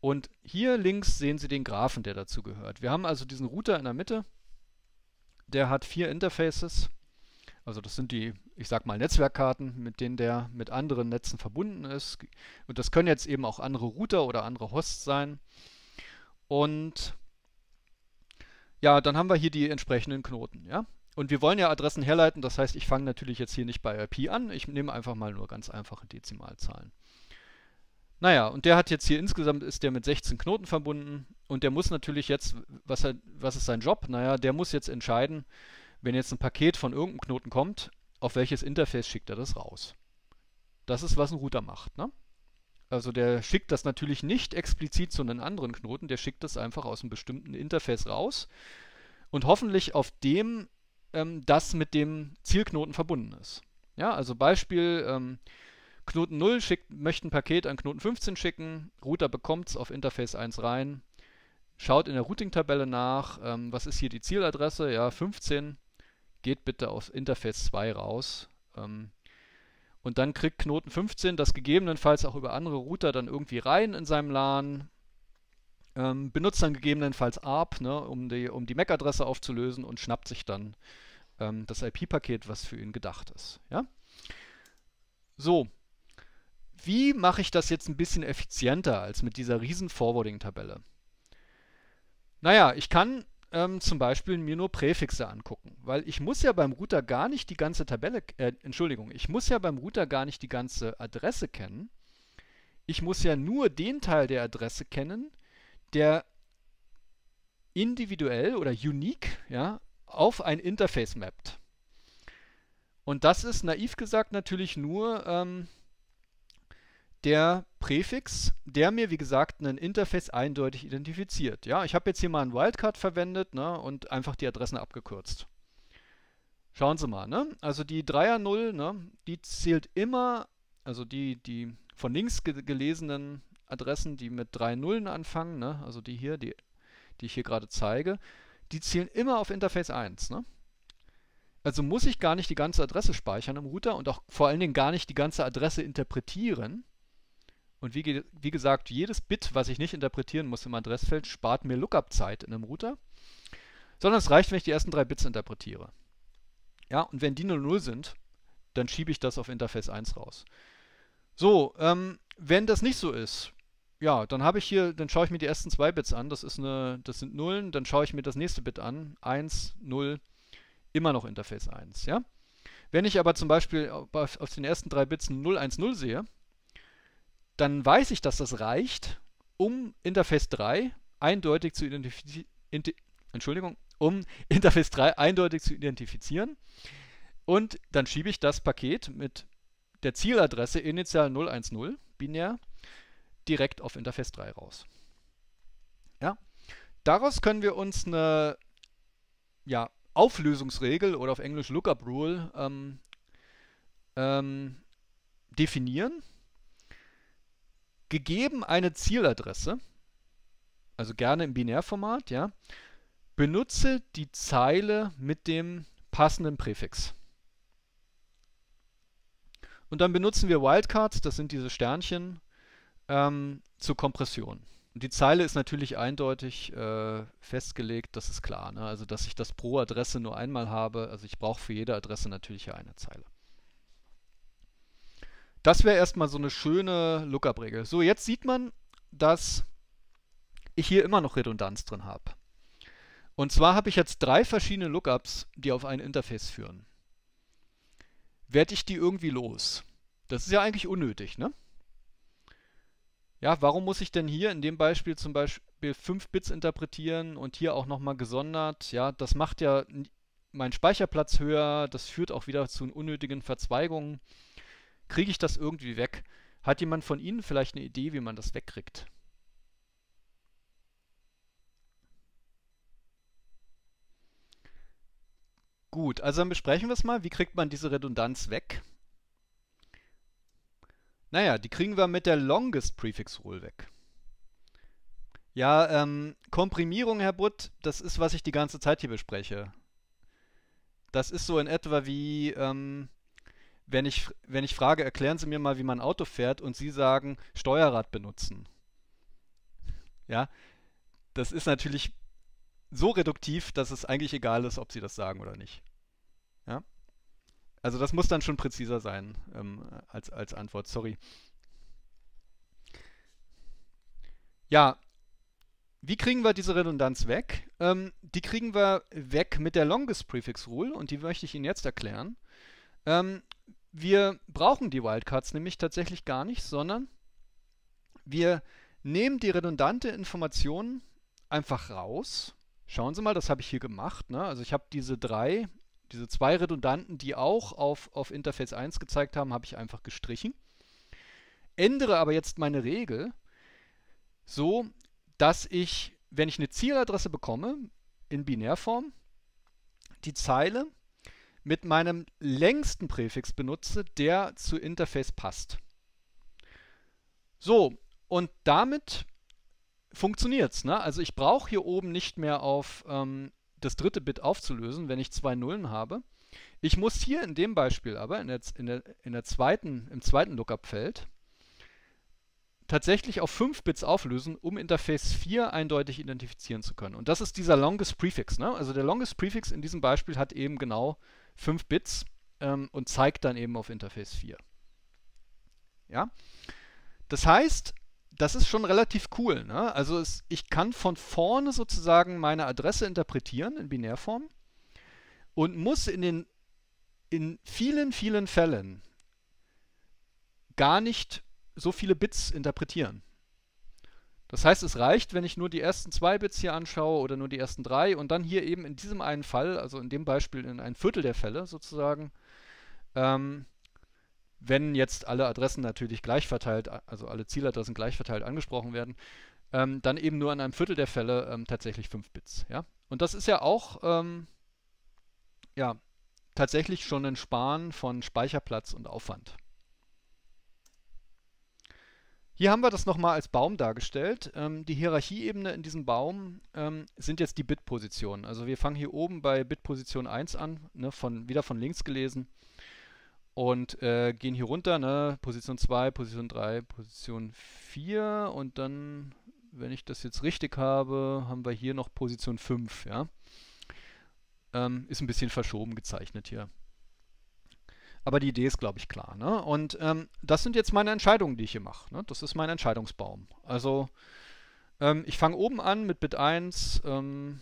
Und hier links sehen Sie den Graphen, der dazugehört. Wir haben also diesen Router in der Mitte, der hat vier Interfaces. Also das sind die, ich sag mal, Netzwerkkarten, mit denen der mit anderen Netzen verbunden ist. Und das können jetzt eben auch andere Router oder andere Hosts sein. Und ja, dann haben wir hier die entsprechenden Knoten. Ja? Und wir wollen ja Adressen herleiten, das heißt, ich fange natürlich jetzt hier nicht bei IP an, ich nehme einfach mal nur ganz einfache Dezimalzahlen. Naja, und der hat jetzt hier insgesamt, ist der mit 16 Knoten verbunden und der muss natürlich jetzt, was, er, was ist sein Job? Naja, der muss jetzt entscheiden, wenn jetzt ein Paket von irgendeinem Knoten kommt, auf welches Interface schickt er das raus. Das ist, was ein Router macht. Ne? Also der schickt das natürlich nicht explizit zu einem anderen Knoten, der schickt das einfach aus einem bestimmten Interface raus und hoffentlich auf dem, ähm, das mit dem Zielknoten verbunden ist. Ja, also Beispiel, ähm, Knoten 0 schickt, möchte ein Paket an Knoten 15 schicken, Router bekommt es auf Interface 1 rein, schaut in der Routing-Tabelle nach, ähm, was ist hier die Zieladresse, ja 15, geht bitte aus Interface 2 raus. Ähm, und dann kriegt Knoten 15 das gegebenenfalls auch über andere Router dann irgendwie rein in seinem LAN. Ähm, benutzt dann gegebenenfalls ARP, ne, um die, um die MAC-Adresse aufzulösen und schnappt sich dann ähm, das IP-Paket, was für ihn gedacht ist. Ja? So, wie mache ich das jetzt ein bisschen effizienter als mit dieser riesen Forwarding-Tabelle? Naja, ich kann ähm, zum Beispiel mir nur Präfixe angucken, weil ich muss ja beim Router gar nicht die ganze Tabelle, äh, Entschuldigung, ich muss ja beim Router gar nicht die ganze Adresse kennen. Ich muss ja nur den Teil der Adresse kennen, der individuell oder unique ja, auf ein Interface mappt. Und das ist naiv gesagt natürlich nur ähm, der Präfix, der mir, wie gesagt, ein Interface eindeutig identifiziert. Ja, ich habe jetzt hier mal ein Wildcard verwendet ne, und einfach die Adressen abgekürzt. Schauen Sie mal, ne? also die 3er 0, ne, die zählt immer, also die, die von links ge gelesenen Adressen, die mit 3 Nullen anfangen, ne, also die hier, die, die ich hier gerade zeige, die zielen immer auf Interface 1. Ne? Also muss ich gar nicht die ganze Adresse speichern im Router und auch vor allen Dingen gar nicht die ganze Adresse interpretieren, und wie, ge wie gesagt, jedes Bit, was ich nicht interpretieren muss im Adressfeld, spart mir Lookup-Zeit in einem Router. Sondern es reicht, wenn ich die ersten drei Bits interpretiere. Ja, und wenn die 00 sind, dann schiebe ich das auf Interface 1 raus. So, ähm, wenn das nicht so ist, ja, dann habe ich hier, dann schaue ich mir die ersten zwei Bits an, das ist eine, das sind Nullen, dann schaue ich mir das nächste Bit an, 1, 0, immer noch Interface 1, ja. Wenn ich aber zum Beispiel auf, auf den ersten drei Bits 010 sehe, dann weiß ich, dass das reicht, um Interface 3 eindeutig zu identifizieren. Entschuldigung, um [laughs] Interface 3 eindeutig zu identifizieren. Und dann schiebe ich das Paket mit der Zieladresse initial 010 binär direkt auf Interface 3 raus. Ja. Daraus können wir uns eine ja, Auflösungsregel oder auf Englisch Lookup Rule ähm, ähm, definieren. Gegeben eine Zieladresse, also gerne im Binärformat, ja, benutze die Zeile mit dem passenden Präfix. Und dann benutzen wir Wildcards, das sind diese Sternchen, ähm, zur Kompression. Und die Zeile ist natürlich eindeutig äh, festgelegt, das ist klar. Ne? Also, dass ich das pro Adresse nur einmal habe. Also, ich brauche für jede Adresse natürlich eine Zeile. Das wäre erstmal so eine schöne Lookup-Regel. So, jetzt sieht man, dass ich hier immer noch Redundanz drin habe. Und zwar habe ich jetzt drei verschiedene Lookups, die auf ein Interface führen. Werde ich die irgendwie los? Das ist ja eigentlich unnötig, ne? Ja, warum muss ich denn hier in dem Beispiel zum Beispiel 5 Bits interpretieren und hier auch nochmal gesondert? Ja, das macht ja meinen Speicherplatz höher, das führt auch wieder zu unnötigen Verzweigungen. Kriege ich das irgendwie weg? Hat jemand von Ihnen vielleicht eine Idee, wie man das wegkriegt? Gut, also dann besprechen wir es mal. Wie kriegt man diese Redundanz weg? Naja, die kriegen wir mit der Longest Prefix Rule weg. Ja, ähm, Komprimierung, Herr Butt, das ist, was ich die ganze Zeit hier bespreche. Das ist so in etwa wie, ähm, wenn ich, wenn ich frage, erklären Sie mir mal, wie man Auto fährt und Sie sagen, Steuerrad benutzen. Ja, das ist natürlich so reduktiv, dass es eigentlich egal ist, ob Sie das sagen oder nicht. Ja, also das muss dann schon präziser sein ähm, als, als Antwort, sorry. Ja, wie kriegen wir diese Redundanz weg? Ähm, die kriegen wir weg mit der Longest Prefix Rule und die möchte ich Ihnen jetzt erklären. Ähm, wir brauchen die Wildcards nämlich tatsächlich gar nicht, sondern wir nehmen die redundante Information einfach raus. Schauen Sie mal, das habe ich hier gemacht. Ne? Also ich habe diese drei, diese zwei redundanten, die auch auf, auf Interface 1 gezeigt haben, habe ich einfach gestrichen. Ändere aber jetzt meine Regel so, dass ich, wenn ich eine Zieladresse bekomme, in Binärform, die Zeile mit meinem längsten Präfix benutze, der zu Interface passt. So, und damit funktioniert's. Ne? Also ich brauche hier oben nicht mehr auf ähm, das dritte Bit aufzulösen, wenn ich zwei Nullen habe. Ich muss hier in dem Beispiel aber, in der, in der, in der zweiten, im zweiten Lookup-Feld, tatsächlich auf 5 Bits auflösen, um Interface 4 eindeutig identifizieren zu können. Und das ist dieser Longest Prefix. Ne? Also der Longest Prefix in diesem Beispiel hat eben genau 5 Bits ähm, und zeigt dann eben auf Interface 4. Ja? Das heißt, das ist schon relativ cool. Ne? Also es, ich kann von vorne sozusagen meine Adresse interpretieren in Binärform und muss in den in vielen, vielen Fällen gar nicht so viele Bits interpretieren. Das heißt, es reicht, wenn ich nur die ersten zwei Bits hier anschaue oder nur die ersten drei und dann hier eben in diesem einen Fall, also in dem Beispiel in ein Viertel der Fälle sozusagen, ähm, wenn jetzt alle Adressen natürlich gleich verteilt, also alle Zieladressen gleich verteilt angesprochen werden, ähm, dann eben nur in einem Viertel der Fälle ähm, tatsächlich fünf Bits. Ja? Und das ist ja auch ähm, ja, tatsächlich schon ein Sparen von Speicherplatz und Aufwand. Hier haben wir das nochmal als Baum dargestellt. Ähm, die Hierarchieebene in diesem Baum ähm, sind jetzt die Bitpositionen. Also wir fangen hier oben bei Bitposition 1 an, ne, von, wieder von links gelesen, und äh, gehen hier runter, ne, Position 2, Position 3, Position 4 und dann, wenn ich das jetzt richtig habe, haben wir hier noch Position 5. Ja? Ähm, ist ein bisschen verschoben gezeichnet hier. Aber die Idee ist, glaube ich, klar. Ne? Und ähm, das sind jetzt meine Entscheidungen, die ich hier mache. Ne? Das ist mein Entscheidungsbaum. Also ähm, ich fange oben an mit Bit 1. Ähm,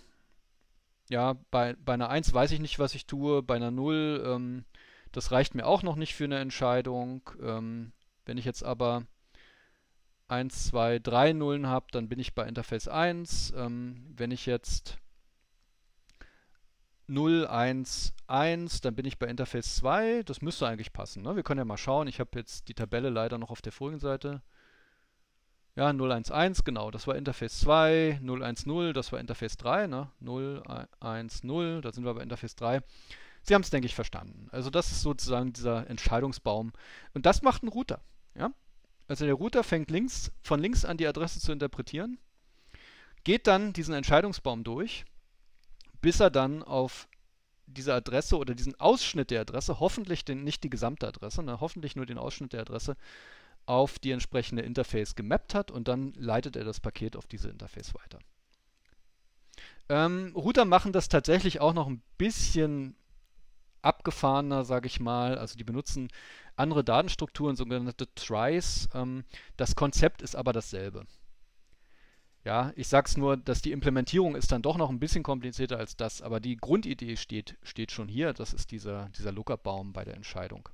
ja, bei, bei einer 1 weiß ich nicht, was ich tue. Bei einer 0, ähm, das reicht mir auch noch nicht für eine Entscheidung. Ähm, wenn ich jetzt aber 1, 2, 3 Nullen habe, dann bin ich bei Interface 1. Ähm, wenn ich jetzt 0, 1, 1, dann bin ich bei Interface 2. Das müsste eigentlich passen. Ne? Wir können ja mal schauen. Ich habe jetzt die Tabelle leider noch auf der Folienseite. Ja, 0, 1, 1, genau. Das war Interface 2. 0, 1, 0, das war Interface 3. Ne? 0, 1, 0, da sind wir bei Interface 3. Sie haben es, denke ich, verstanden. Also das ist sozusagen dieser Entscheidungsbaum. Und das macht ein Router. Ja? Also der Router fängt links, von links an die Adresse zu interpretieren, geht dann diesen Entscheidungsbaum durch bis er dann auf diese Adresse oder diesen Ausschnitt der Adresse, hoffentlich den, nicht die gesamte Adresse, ne, hoffentlich nur den Ausschnitt der Adresse, auf die entsprechende Interface gemappt hat und dann leitet er das Paket auf diese Interface weiter. Ähm, Router machen das tatsächlich auch noch ein bisschen abgefahrener, sage ich mal. Also die benutzen andere Datenstrukturen, sogenannte Tries. Ähm, das Konzept ist aber dasselbe. Ja, ich sag's nur, dass die Implementierung ist dann doch noch ein bisschen komplizierter als das, aber die Grundidee steht, steht schon hier. Das ist dieser, dieser Lookup-Baum bei der Entscheidung.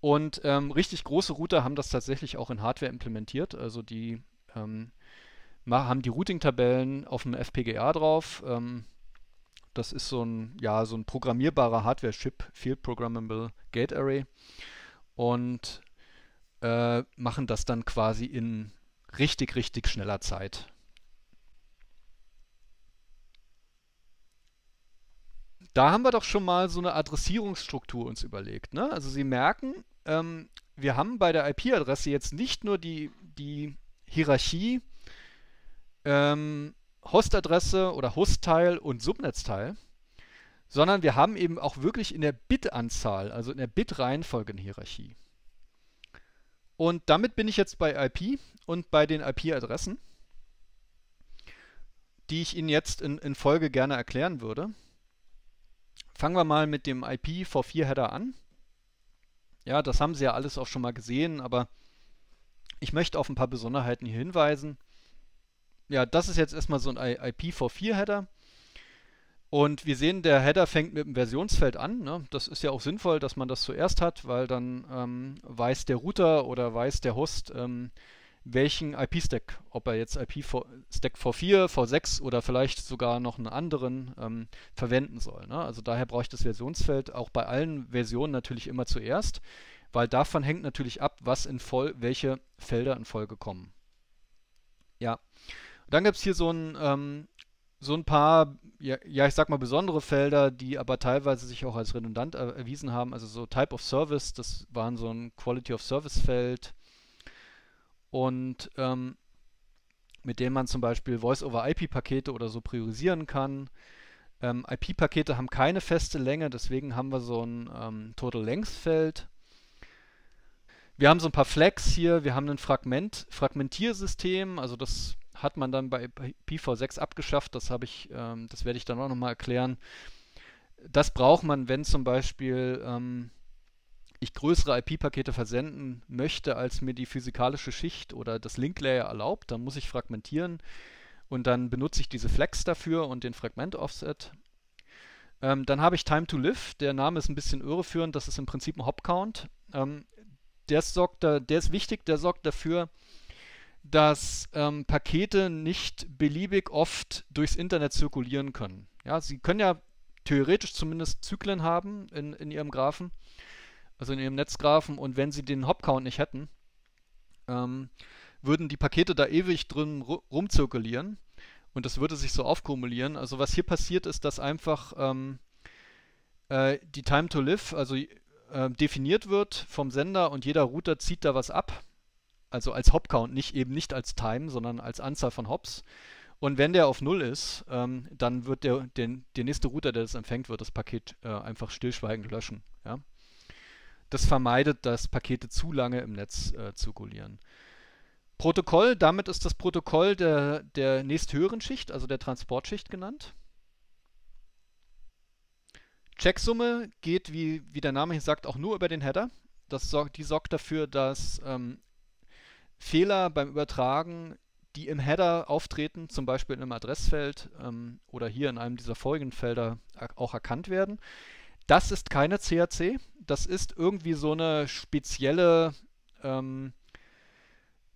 Und ähm, richtig große Router haben das tatsächlich auch in Hardware implementiert. Also die ähm, haben die Routing-Tabellen auf dem FPGA drauf. Ähm, das ist so ein, ja, so ein programmierbarer Hardware-Chip, Field Programmable Gate Array. Und äh, machen das dann quasi in richtig, richtig schneller Zeit. Da haben wir doch schon mal so eine Adressierungsstruktur uns überlegt. Ne? Also Sie merken, ähm, wir haben bei der IP-Adresse jetzt nicht nur die, die Hierarchie ähm, Hostadresse oder Hostteil und Subnetzteil, sondern wir haben eben auch wirklich in der Bit-Anzahl, also in der Bitreihenfolge eine Hierarchie. Und damit bin ich jetzt bei IP und bei den IP-Adressen, die ich Ihnen jetzt in, in Folge gerne erklären würde. Fangen wir mal mit dem IPv4-Header an. Ja, das haben Sie ja alles auch schon mal gesehen, aber ich möchte auf ein paar Besonderheiten hier hinweisen. Ja, das ist jetzt erstmal so ein IPv4-Header. Und wir sehen, der Header fängt mit dem Versionsfeld an. Ne? Das ist ja auch sinnvoll, dass man das zuerst hat, weil dann ähm, weiß der Router oder weiß der Host, ähm, welchen IP-Stack, ob er jetzt IP-Stack V4, V6 oder vielleicht sogar noch einen anderen ähm, verwenden soll. Ne? Also daher brauche ich das Versionsfeld auch bei allen Versionen natürlich immer zuerst, weil davon hängt natürlich ab, was in Voll welche Felder in Folge kommen. Ja, dann gibt es hier so ein, ähm, so ein paar, ja, ja, ich sag mal besondere Felder, die aber teilweise sich auch als redundant äh, erwiesen haben. Also so Type of Service, das waren so ein Quality of Service Feld und ähm, mit denen man zum Beispiel Voice-over-IP-Pakete oder so priorisieren kann. Ähm, IP-Pakete haben keine feste Länge, deswegen haben wir so ein ähm, Total-Length-Feld. Wir haben so ein paar Flex hier, wir haben ein Fragment Fragmentiersystem, also das hat man dann bei IPv6 abgeschafft, das habe ich, ähm, das werde ich dann auch nochmal erklären. Das braucht man, wenn zum Beispiel ähm, ich größere IP-Pakete versenden möchte, als mir die physikalische Schicht oder das Link-Layer erlaubt, dann muss ich fragmentieren und dann benutze ich diese Flex dafür und den Fragment-Offset. Ähm, dann habe ich Time to Live. Der Name ist ein bisschen irreführend. Das ist im Prinzip ein Hop-Count. Ähm, der, da, der ist wichtig. Der sorgt dafür, dass ähm, Pakete nicht beliebig oft durchs Internet zirkulieren können. Ja, sie können ja theoretisch zumindest Zyklen haben in, in ihrem Graphen also in ihrem Netzgrafen Und wenn sie den Hopcount nicht hätten, ähm, würden die Pakete da ewig drin rumzirkulieren und das würde sich so aufkumulieren. Also was hier passiert ist, dass einfach ähm, äh, die Time to Live, also äh, definiert wird vom Sender und jeder Router zieht da was ab. Also als Hopcount, nicht eben nicht als Time, sondern als Anzahl von Hops. Und wenn der auf Null ist, ähm, dann wird der, den, der nächste Router, der das empfängt, wird das Paket äh, einfach stillschweigend löschen. Ja? Das vermeidet, dass Pakete zu lange im Netz äh, zirkulieren. Protokoll, damit ist das Protokoll der, der nächsthöheren Schicht, also der Transportschicht genannt. Checksumme geht, wie, wie der Name hier sagt, auch nur über den Header. Das sorgt, die sorgt dafür, dass ähm, Fehler beim Übertragen, die im Header auftreten, zum Beispiel in einem Adressfeld ähm, oder hier in einem dieser folgenden Felder auch erkannt werden. Das ist keine CAC, das ist irgendwie so eine spezielle, ähm,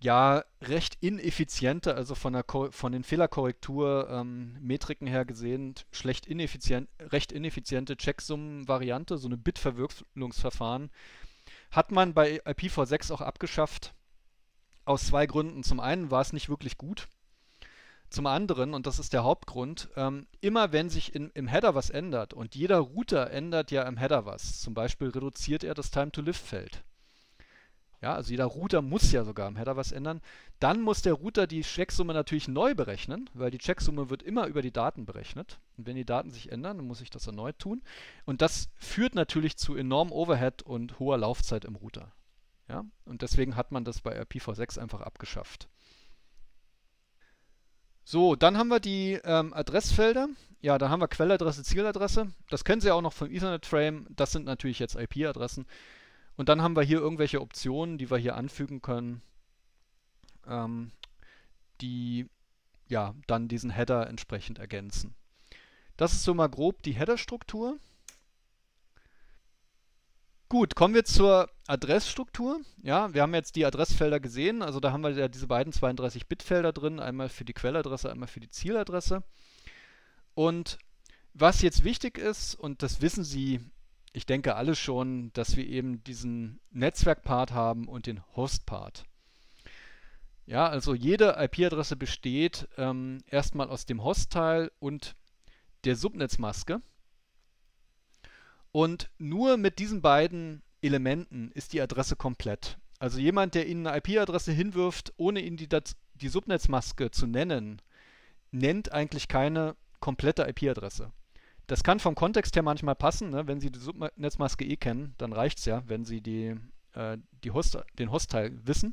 ja, recht ineffiziente, also von, der von den Fehlerkorrektur-Metriken ähm, her gesehen, schlecht ineffizient, recht ineffiziente Checksummen-Variante, so eine Bit-Verwürfelungsverfahren, hat man bei IPv6 auch abgeschafft. Aus zwei Gründen. Zum einen war es nicht wirklich gut. Zum anderen, und das ist der Hauptgrund, ähm, immer wenn sich in, im Header was ändert, und jeder Router ändert ja im Header was, zum Beispiel reduziert er das Time-to-Live-Feld. Ja, also jeder Router muss ja sogar im Header was ändern. Dann muss der Router die Checksumme natürlich neu berechnen, weil die Checksumme wird immer über die Daten berechnet. Und wenn die Daten sich ändern, dann muss ich das erneut tun. Und das führt natürlich zu enormem Overhead und hoher Laufzeit im Router. Ja? Und deswegen hat man das bei IPv6 einfach abgeschafft. So, dann haben wir die ähm, Adressfelder. Ja, da haben wir Quelladresse, Zieladresse. Das kennen Sie ja auch noch vom Ethernet-Frame. Das sind natürlich jetzt IP-Adressen. Und dann haben wir hier irgendwelche Optionen, die wir hier anfügen können, ähm, die ja dann diesen Header entsprechend ergänzen. Das ist so mal grob die Header-Struktur. Gut, kommen wir zur Adressstruktur. Ja, wir haben jetzt die Adressfelder gesehen. Also da haben wir ja diese beiden 32-Bit-Felder drin, einmal für die Quelladresse, einmal für die Zieladresse. Und was jetzt wichtig ist, und das wissen Sie, ich denke alle schon, dass wir eben diesen Netzwerkpart haben und den Host-Part. Ja, also jede IP-Adresse besteht ähm, erstmal aus dem Host-Teil und der Subnetzmaske. Und nur mit diesen beiden Elementen ist die Adresse komplett. Also jemand, der Ihnen eine IP-Adresse hinwirft, ohne Ihnen die, die Subnetzmaske zu nennen, nennt eigentlich keine komplette IP-Adresse. Das kann vom Kontext her manchmal passen. Ne? Wenn Sie die Subnetzmaske eh kennen, dann reicht es ja, wenn Sie die, äh, die Host, den Hostteil wissen.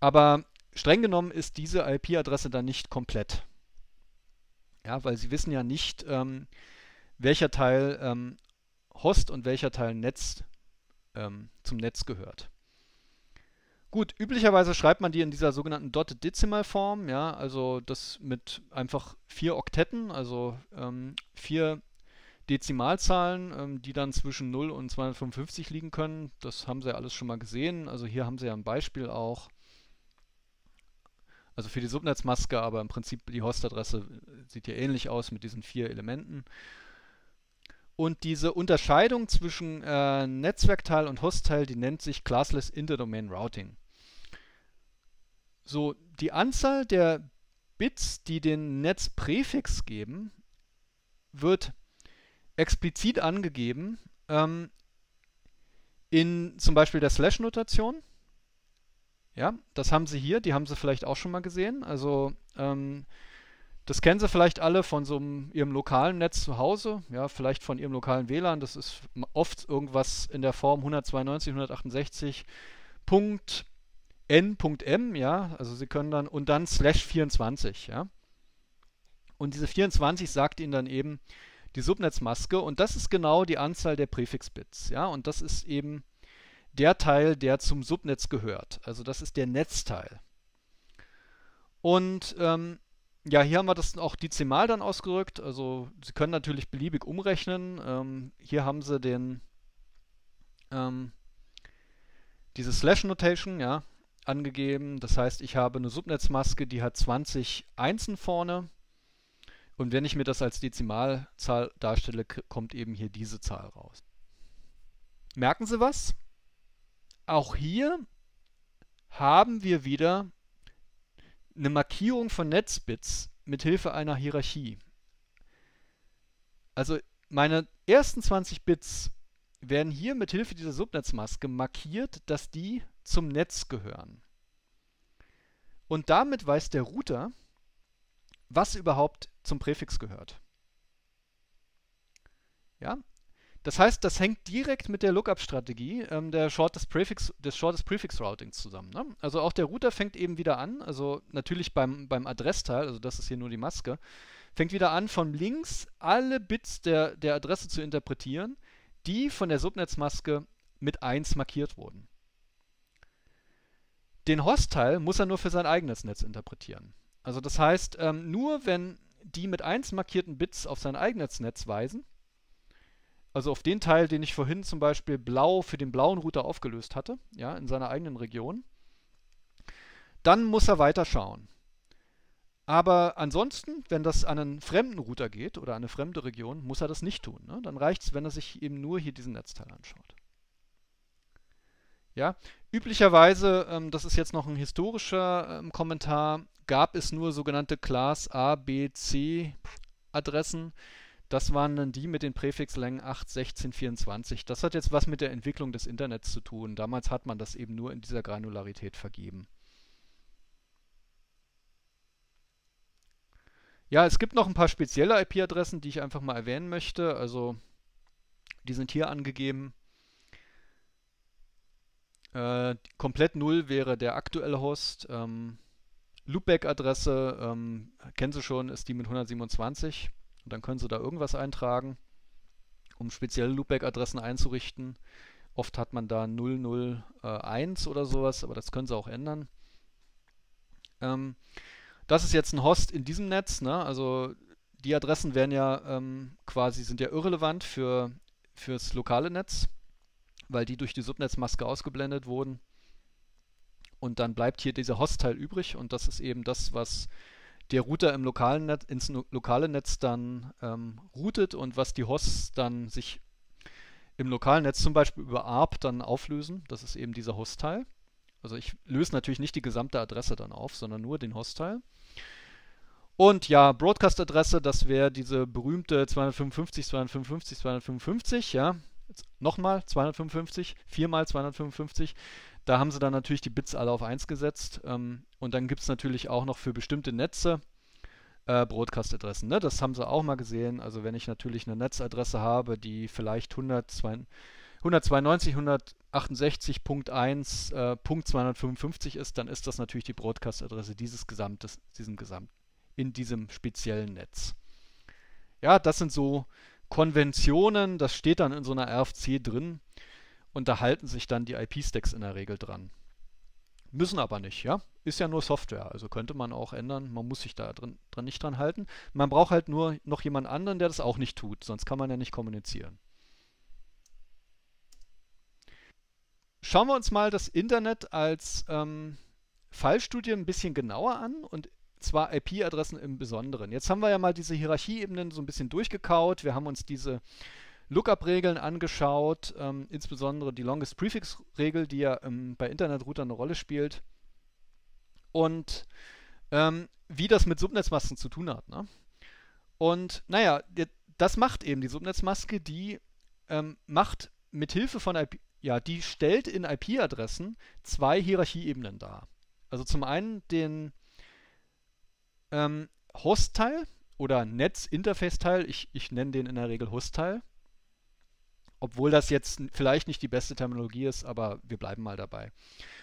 Aber streng genommen ist diese IP-Adresse dann nicht komplett. Ja, weil Sie wissen ja nicht, ähm, welcher Teil ähm, Host und welcher Teil Netz ähm, zum Netz gehört. Gut, üblicherweise schreibt man die in dieser sogenannten Dotted Decimal Form, ja, also das mit einfach vier Oktetten, also ähm, vier Dezimalzahlen, ähm, die dann zwischen 0 und 255 liegen können. Das haben Sie ja alles schon mal gesehen. Also hier haben Sie ja ein Beispiel auch. Also für die Subnetzmaske, aber im Prinzip die Hostadresse sieht ja ähnlich aus mit diesen vier Elementen. Und diese Unterscheidung zwischen äh, Netzwerkteil und Hostteil, die nennt sich Classless Interdomain Routing. So, die Anzahl der Bits, die den Netzpräfix geben, wird explizit angegeben ähm, in zum Beispiel der Slash-Notation. Ja, das haben Sie hier, die haben Sie vielleicht auch schon mal gesehen. Also ähm, das kennen Sie vielleicht alle von so einem, Ihrem lokalen Netz zu Hause, ja, vielleicht von Ihrem lokalen WLAN. Das ist oft irgendwas in der Form 192, 168. ja, also Sie können dann und dann slash 24, ja. Und diese 24 sagt Ihnen dann eben die Subnetzmaske und das ist genau die Anzahl der Präfixbits, ja, und das ist eben der Teil, der zum Subnetz gehört. Also das ist der Netzteil. Und ähm, ja, hier haben wir das auch dezimal dann ausgerückt. Also Sie können natürlich beliebig umrechnen. Ähm, hier haben Sie den ähm, diese Slash Notation ja, angegeben. Das heißt, ich habe eine Subnetzmaske, die hat 20 Einsen vorne. Und wenn ich mir das als Dezimalzahl darstelle, kommt eben hier diese Zahl raus. Merken Sie was? Auch hier haben wir wieder eine Markierung von Netzbits mit Hilfe einer Hierarchie. Also meine ersten 20 Bits werden hier mit Hilfe dieser Subnetzmaske markiert, dass die zum Netz gehören. Und damit weiß der Router, was überhaupt zum Präfix gehört. Ja, das heißt, das hängt direkt mit der Lookup-Strategie ähm, der Short des, Prefix, des Short Prefix Routings zusammen. Ne? Also auch der Router fängt eben wieder an, also natürlich beim, beim Adressteil, also das ist hier nur die Maske, fängt wieder an, von links alle Bits der, der Adresse zu interpretieren, die von der Subnetzmaske mit 1 markiert wurden. Den Host-Teil muss er nur für sein eigenes Netz interpretieren. Also das heißt, ähm, nur wenn die mit 1 markierten Bits auf sein eigenes Netz weisen, also auf den Teil, den ich vorhin zum Beispiel blau für den blauen Router aufgelöst hatte, ja, in seiner eigenen Region, dann muss er weiter schauen. Aber ansonsten, wenn das an einen fremden Router geht oder an eine fremde Region, muss er das nicht tun. Ne? Dann reicht es, wenn er sich eben nur hier diesen Netzteil anschaut. Ja, üblicherweise, ähm, das ist jetzt noch ein historischer ähm, Kommentar, gab es nur sogenannte Class A, B, C Adressen. Das waren dann die mit den Präfixlängen 8, 16, 24. Das hat jetzt was mit der Entwicklung des Internets zu tun. Damals hat man das eben nur in dieser Granularität vergeben. Ja, es gibt noch ein paar spezielle IP-Adressen, die ich einfach mal erwähnen möchte. Also die sind hier angegeben. Äh, komplett 0 wäre der aktuelle Host. Ähm, Loopback-Adresse, ähm, kennen Sie schon, ist die mit 127. Und dann können Sie da irgendwas eintragen, um spezielle Loopback-Adressen einzurichten. Oft hat man da 001 äh, oder sowas, aber das können Sie auch ändern. Ähm, das ist jetzt ein Host in diesem Netz. Ne? Also die Adressen werden ja ähm, quasi sind ja irrelevant für fürs lokale Netz, weil die durch die Subnetzmaske ausgeblendet wurden. Und dann bleibt hier dieser Host-Teil übrig und das ist eben das, was der Router im lokalen Netz, ins lokale Netz dann ähm, routet und was die Hosts dann sich im lokalen Netz zum Beispiel über ARP dann auflösen. Das ist eben dieser Hostteil. Also ich löse natürlich nicht die gesamte Adresse dann auf, sondern nur den Hostteil. Und ja, Broadcast-Adresse, das wäre diese berühmte 255, 255, 255, ja. Nochmal 255, viermal 255. Da haben sie dann natürlich die Bits alle auf 1 gesetzt. Ähm, und dann gibt es natürlich auch noch für bestimmte Netze äh, Broadcast-Adressen. Ne? Das haben sie auch mal gesehen. Also wenn ich natürlich eine Netzadresse habe, die vielleicht 192, 168.1.255 äh, ist, dann ist das natürlich die Broadcast-Adresse dieses Gesamtes, diesem Gesamt, in diesem speziellen Netz. Ja, das sind so Konventionen, das steht dann in so einer RFC drin und da halten sich dann die IP-Stacks in der Regel dran. Müssen aber nicht, ja. Ist ja nur Software, also könnte man auch ändern. Man muss sich da drin, dran nicht dran halten. Man braucht halt nur noch jemand anderen, der das auch nicht tut, sonst kann man ja nicht kommunizieren. Schauen wir uns mal das Internet als ähm, Fallstudie ein bisschen genauer an und zwar IP-Adressen im Besonderen. Jetzt haben wir ja mal diese Hierarchieebenen so ein bisschen durchgekaut. Wir haben uns diese Lookup-Regeln angeschaut, ähm, insbesondere die Longest Prefix-Regel, die ja ähm, bei Internetroutern eine Rolle spielt. Und ähm, wie das mit Subnetzmasken zu tun hat. Ne? Und naja, das macht eben die Subnetzmaske, die ähm, macht mit von IP, ja, die stellt in IP-Adressen zwei Hierarchieebenen dar. Also zum einen den ähm, Host-Teil oder Netz-Interface-Teil, ich, ich nenne den in der Regel Host-Teil obwohl das jetzt vielleicht nicht die beste Terminologie ist, aber wir bleiben mal dabei.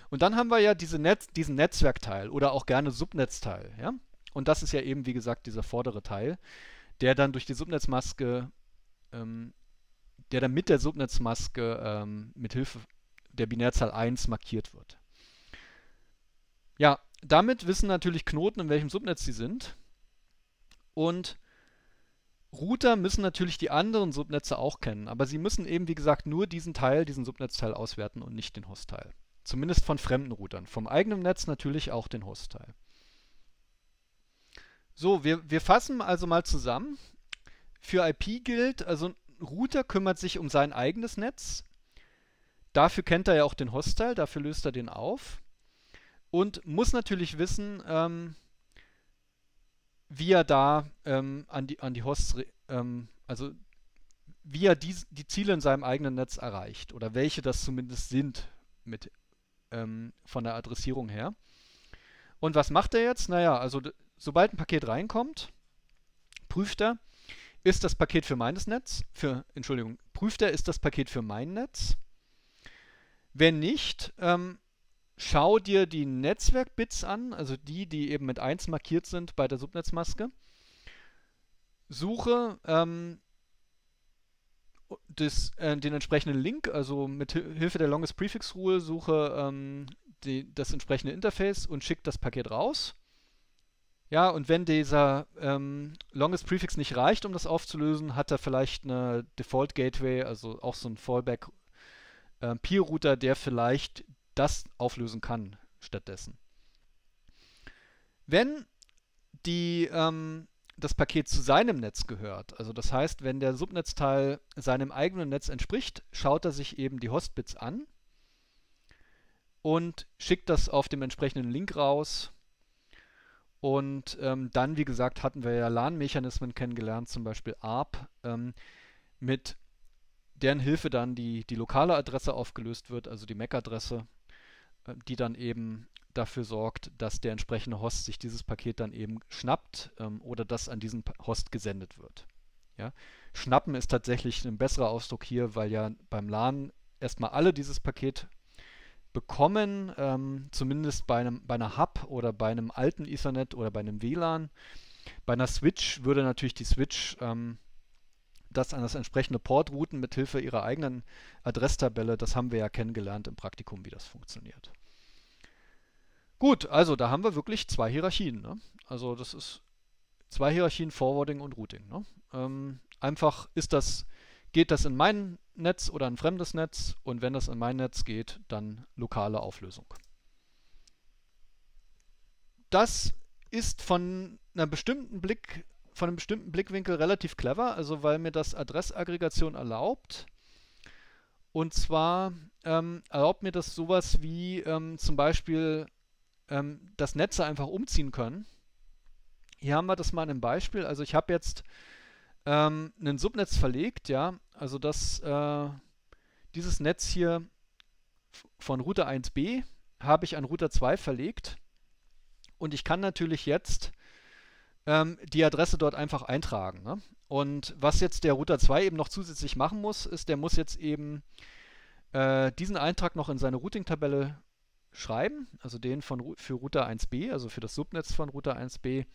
Und dann haben wir ja diese Netz, diesen Netzwerkteil oder auch gerne Subnetzteil. Ja? Und das ist ja eben, wie gesagt, dieser vordere Teil, der dann durch die Subnetzmaske, ähm, der dann mit der Subnetzmaske ähm, mit Hilfe der Binärzahl 1 markiert wird. Ja, damit wissen natürlich Knoten, in welchem Subnetz sie sind. Und Router müssen natürlich die anderen Subnetze auch kennen, aber sie müssen eben, wie gesagt, nur diesen Teil, diesen Subnetzteil auswerten und nicht den Hostteil. Zumindest von fremden Routern. Vom eigenen Netz natürlich auch den Hostteil. So, wir, wir fassen also mal zusammen. Für IP gilt, also ein Router kümmert sich um sein eigenes Netz. Dafür kennt er ja auch den Hostteil, dafür löst er den auf. Und muss natürlich wissen, ähm, wie er da ähm, an, die, an die Hosts, ähm, also wie er die, die Ziele in seinem eigenen Netz erreicht oder welche das zumindest sind mit, ähm, von der Adressierung her. Und was macht er jetzt? Naja, also sobald ein Paket reinkommt, prüft er, ist das Paket für meines Netz, für, Entschuldigung, prüft er, ist das Paket für mein Netz? Wenn nicht, ähm, Schau dir die Netzwerkbits an, also die, die eben mit 1 markiert sind bei der Subnetzmaske. Suche ähm, des, äh, den entsprechenden Link, also mit Hilfe der Longest Prefix Rule suche ähm, die, das entsprechende Interface und schick das Paket raus. Ja, und wenn dieser ähm, Longest Prefix nicht reicht, um das aufzulösen, hat er vielleicht eine Default Gateway, also auch so ein Fallback äh, Peer-Router, der vielleicht das auflösen kann stattdessen. Wenn die, ähm, das Paket zu seinem Netz gehört, also das heißt, wenn der Subnetzteil seinem eigenen Netz entspricht, schaut er sich eben die Hostbits an und schickt das auf dem entsprechenden Link raus. Und ähm, dann, wie gesagt, hatten wir ja LAN-Mechanismen kennengelernt, zum Beispiel ARP, ähm, mit deren Hilfe dann die, die lokale Adresse aufgelöst wird, also die MAC-Adresse e die dann eben dafür sorgt, dass der entsprechende Host sich dieses Paket dann eben schnappt ähm, oder das an diesen Host gesendet wird. Ja? Schnappen ist tatsächlich ein besserer Ausdruck hier, weil ja beim LAN erstmal alle dieses Paket bekommen, ähm, zumindest bei, einem, bei einer Hub oder bei einem alten Ethernet oder bei einem WLAN. Bei einer Switch würde natürlich die Switch ähm, das an das entsprechende Port routen mit Hilfe ihrer eigenen Adresstabelle. Das haben wir ja kennengelernt im Praktikum, wie das funktioniert. Gut, also da haben wir wirklich zwei Hierarchien. Ne? Also das ist zwei Hierarchien, Forwarding und Routing. Ne? Ähm, einfach ist das, geht das in mein Netz oder ein fremdes Netz und wenn das in mein Netz geht, dann lokale Auflösung. Das ist von einer bestimmten Blick, von einem bestimmten Blickwinkel relativ clever, also weil mir das Adressaggregation erlaubt, und zwar ähm, erlaubt mir das sowas wie ähm, zum Beispiel ähm, dass Netze einfach umziehen können. Hier haben wir das mal in einem Beispiel. Also ich habe jetzt ähm, ein Subnetz verlegt, ja, also das, äh, dieses Netz hier von Router 1b habe ich an Router 2 verlegt und ich kann natürlich jetzt ähm, die Adresse dort einfach eintragen. Ne? Und was jetzt der Router 2 eben noch zusätzlich machen muss, ist, der muss jetzt eben äh, diesen Eintrag noch in seine Routing-Tabelle schreiben, also den von, für Router 1b, also für das Subnetz von Router 1b.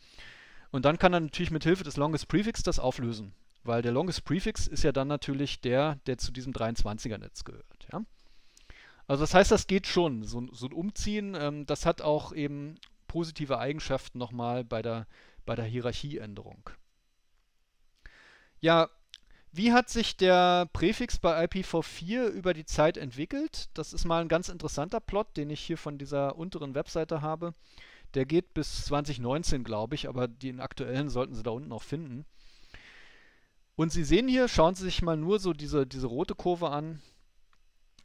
Und dann kann er natürlich mit Hilfe des Longest Prefix das auflösen, weil der Longest Prefix ist ja dann natürlich der, der zu diesem 23er Netz gehört. Ja? Also das heißt, das geht schon, so, so ein Umziehen, ähm, das hat auch eben positive Eigenschaften nochmal bei der, bei der Hierarchieänderung. Ja, wie hat sich der Präfix bei IPv4 über die Zeit entwickelt? Das ist mal ein ganz interessanter Plot, den ich hier von dieser unteren Webseite habe. Der geht bis 2019, glaube ich, aber den aktuellen sollten Sie da unten auch finden. Und Sie sehen hier, schauen Sie sich mal nur so diese, diese rote Kurve an.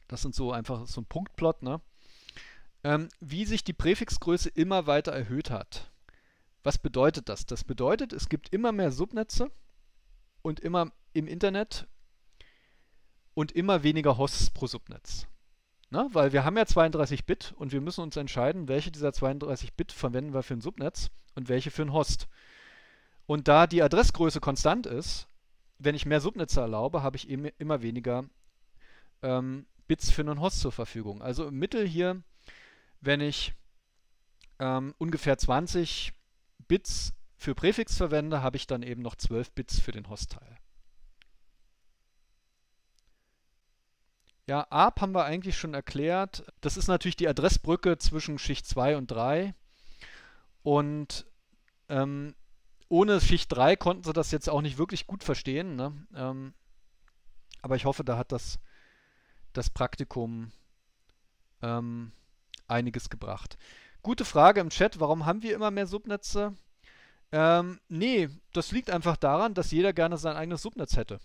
Das sind so einfach so ein Punktplot, ne? Ähm, wie sich die Präfixgröße immer weiter erhöht hat. Was bedeutet das? Das bedeutet, es gibt immer mehr Subnetze und immer im Internet und immer weniger Hosts pro Subnetz. Na, ne? weil wir haben ja 32 Bit und wir müssen uns entscheiden, welche dieser 32 Bit verwenden wir für ein Subnetz und welche für ein Host. Und da die Adressgröße konstant ist, wenn ich mehr Subnetze erlaube, habe ich eben immer weniger ähm, Bits für einen Host zur Verfügung. Also im Mittel hier, wenn ich ähm, ungefähr 20 Bits für Präfix verwende, habe ich dann eben noch 12 Bits für den Host-Teil. Ja, ARP haben wir eigentlich schon erklärt. Das ist natürlich die Adressbrücke zwischen Schicht 2 und 3. Und ähm, ohne Schicht 3 konnten sie das jetzt auch nicht wirklich gut verstehen. Ne? Ähm, aber ich hoffe, da hat das, das Praktikum ähm, einiges gebracht. Gute Frage im Chat, warum haben wir immer mehr Subnetze? Ähm, nee, das liegt einfach daran, dass jeder gerne sein eigenes Subnetz hätte.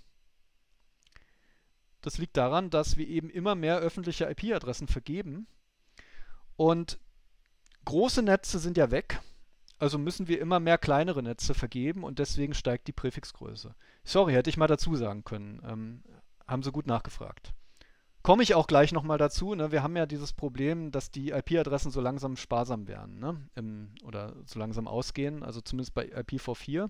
Das liegt daran, dass wir eben immer mehr öffentliche IP-Adressen vergeben. Und große Netze sind ja weg, also müssen wir immer mehr kleinere Netze vergeben und deswegen steigt die Präfixgröße. Sorry, hätte ich mal dazu sagen können. Ähm, haben Sie gut nachgefragt. Komme ich auch gleich nochmal dazu. Ne? Wir haben ja dieses Problem, dass die IP-Adressen so langsam sparsam werden ne? Im, oder so langsam ausgehen, also zumindest bei IPv4.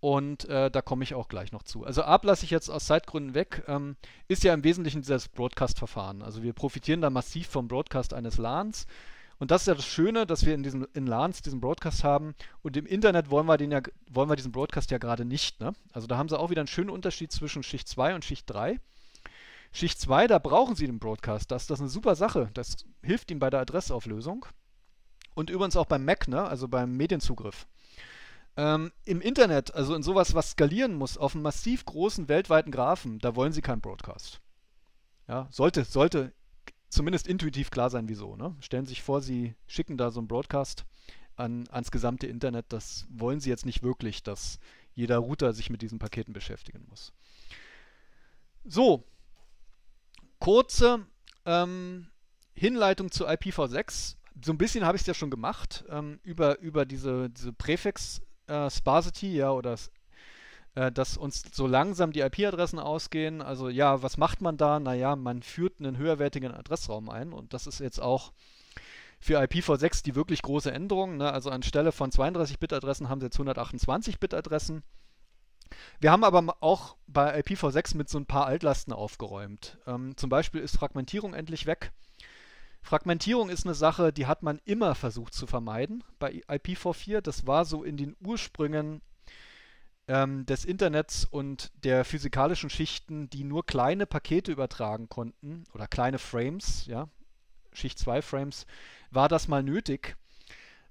Und äh, da komme ich auch gleich noch zu. Also AB lasse ich jetzt aus Zeitgründen weg. Ähm, ist ja im Wesentlichen dieses Broadcast-Verfahren. Also wir profitieren da massiv vom Broadcast eines LANs. Und das ist ja das Schöne, dass wir in diesem in LANs diesen Broadcast haben und im Internet wollen wir den ja wollen wir diesen Broadcast ja gerade nicht. Ne? Also da haben sie auch wieder einen schönen Unterschied zwischen Schicht 2 und Schicht 3. Schicht 2, da brauchen sie den Broadcast. Das, das ist eine super Sache. Das hilft ihnen bei der Adressauflösung. Und übrigens auch beim Mac, ne? also beim Medienzugriff. Ähm, Im Internet, also in sowas, was skalieren muss, auf einem massiv großen weltweiten Graphen, da wollen sie keinen Broadcast. Ja, sollte, sollte zumindest intuitiv klar sein, wieso. Ne? Stellen Sie sich vor, Sie schicken da so einen Broadcast an, ans gesamte Internet. Das wollen Sie jetzt nicht wirklich, dass jeder Router sich mit diesen Paketen beschäftigen muss. So, kurze ähm, Hinleitung zu IPv6. So ein bisschen habe ich es ja schon gemacht, ähm, über, über diese, diese Präfix äh, Sparsity, ja, oder äh, dass uns so langsam die IP-Adressen ausgehen. Also ja, was macht man da? Naja, man führt einen höherwertigen Adressraum ein und das ist jetzt auch für IPv6 die wirklich große Änderung. Ne? Also anstelle von 32-Bit-Adressen haben sie jetzt 128-Bit-Adressen. Wir haben aber auch bei IPv6 mit so ein paar Altlasten aufgeräumt. Ähm, zum Beispiel ist Fragmentierung endlich weg. Fragmentierung ist eine Sache, die hat man immer versucht zu vermeiden bei IPv4. Das war so in den Ursprüngen ähm, des Internets und der physikalischen Schichten, die nur kleine Pakete übertragen konnten oder kleine Frames, ja, Schicht 2 Frames, war das mal nötig.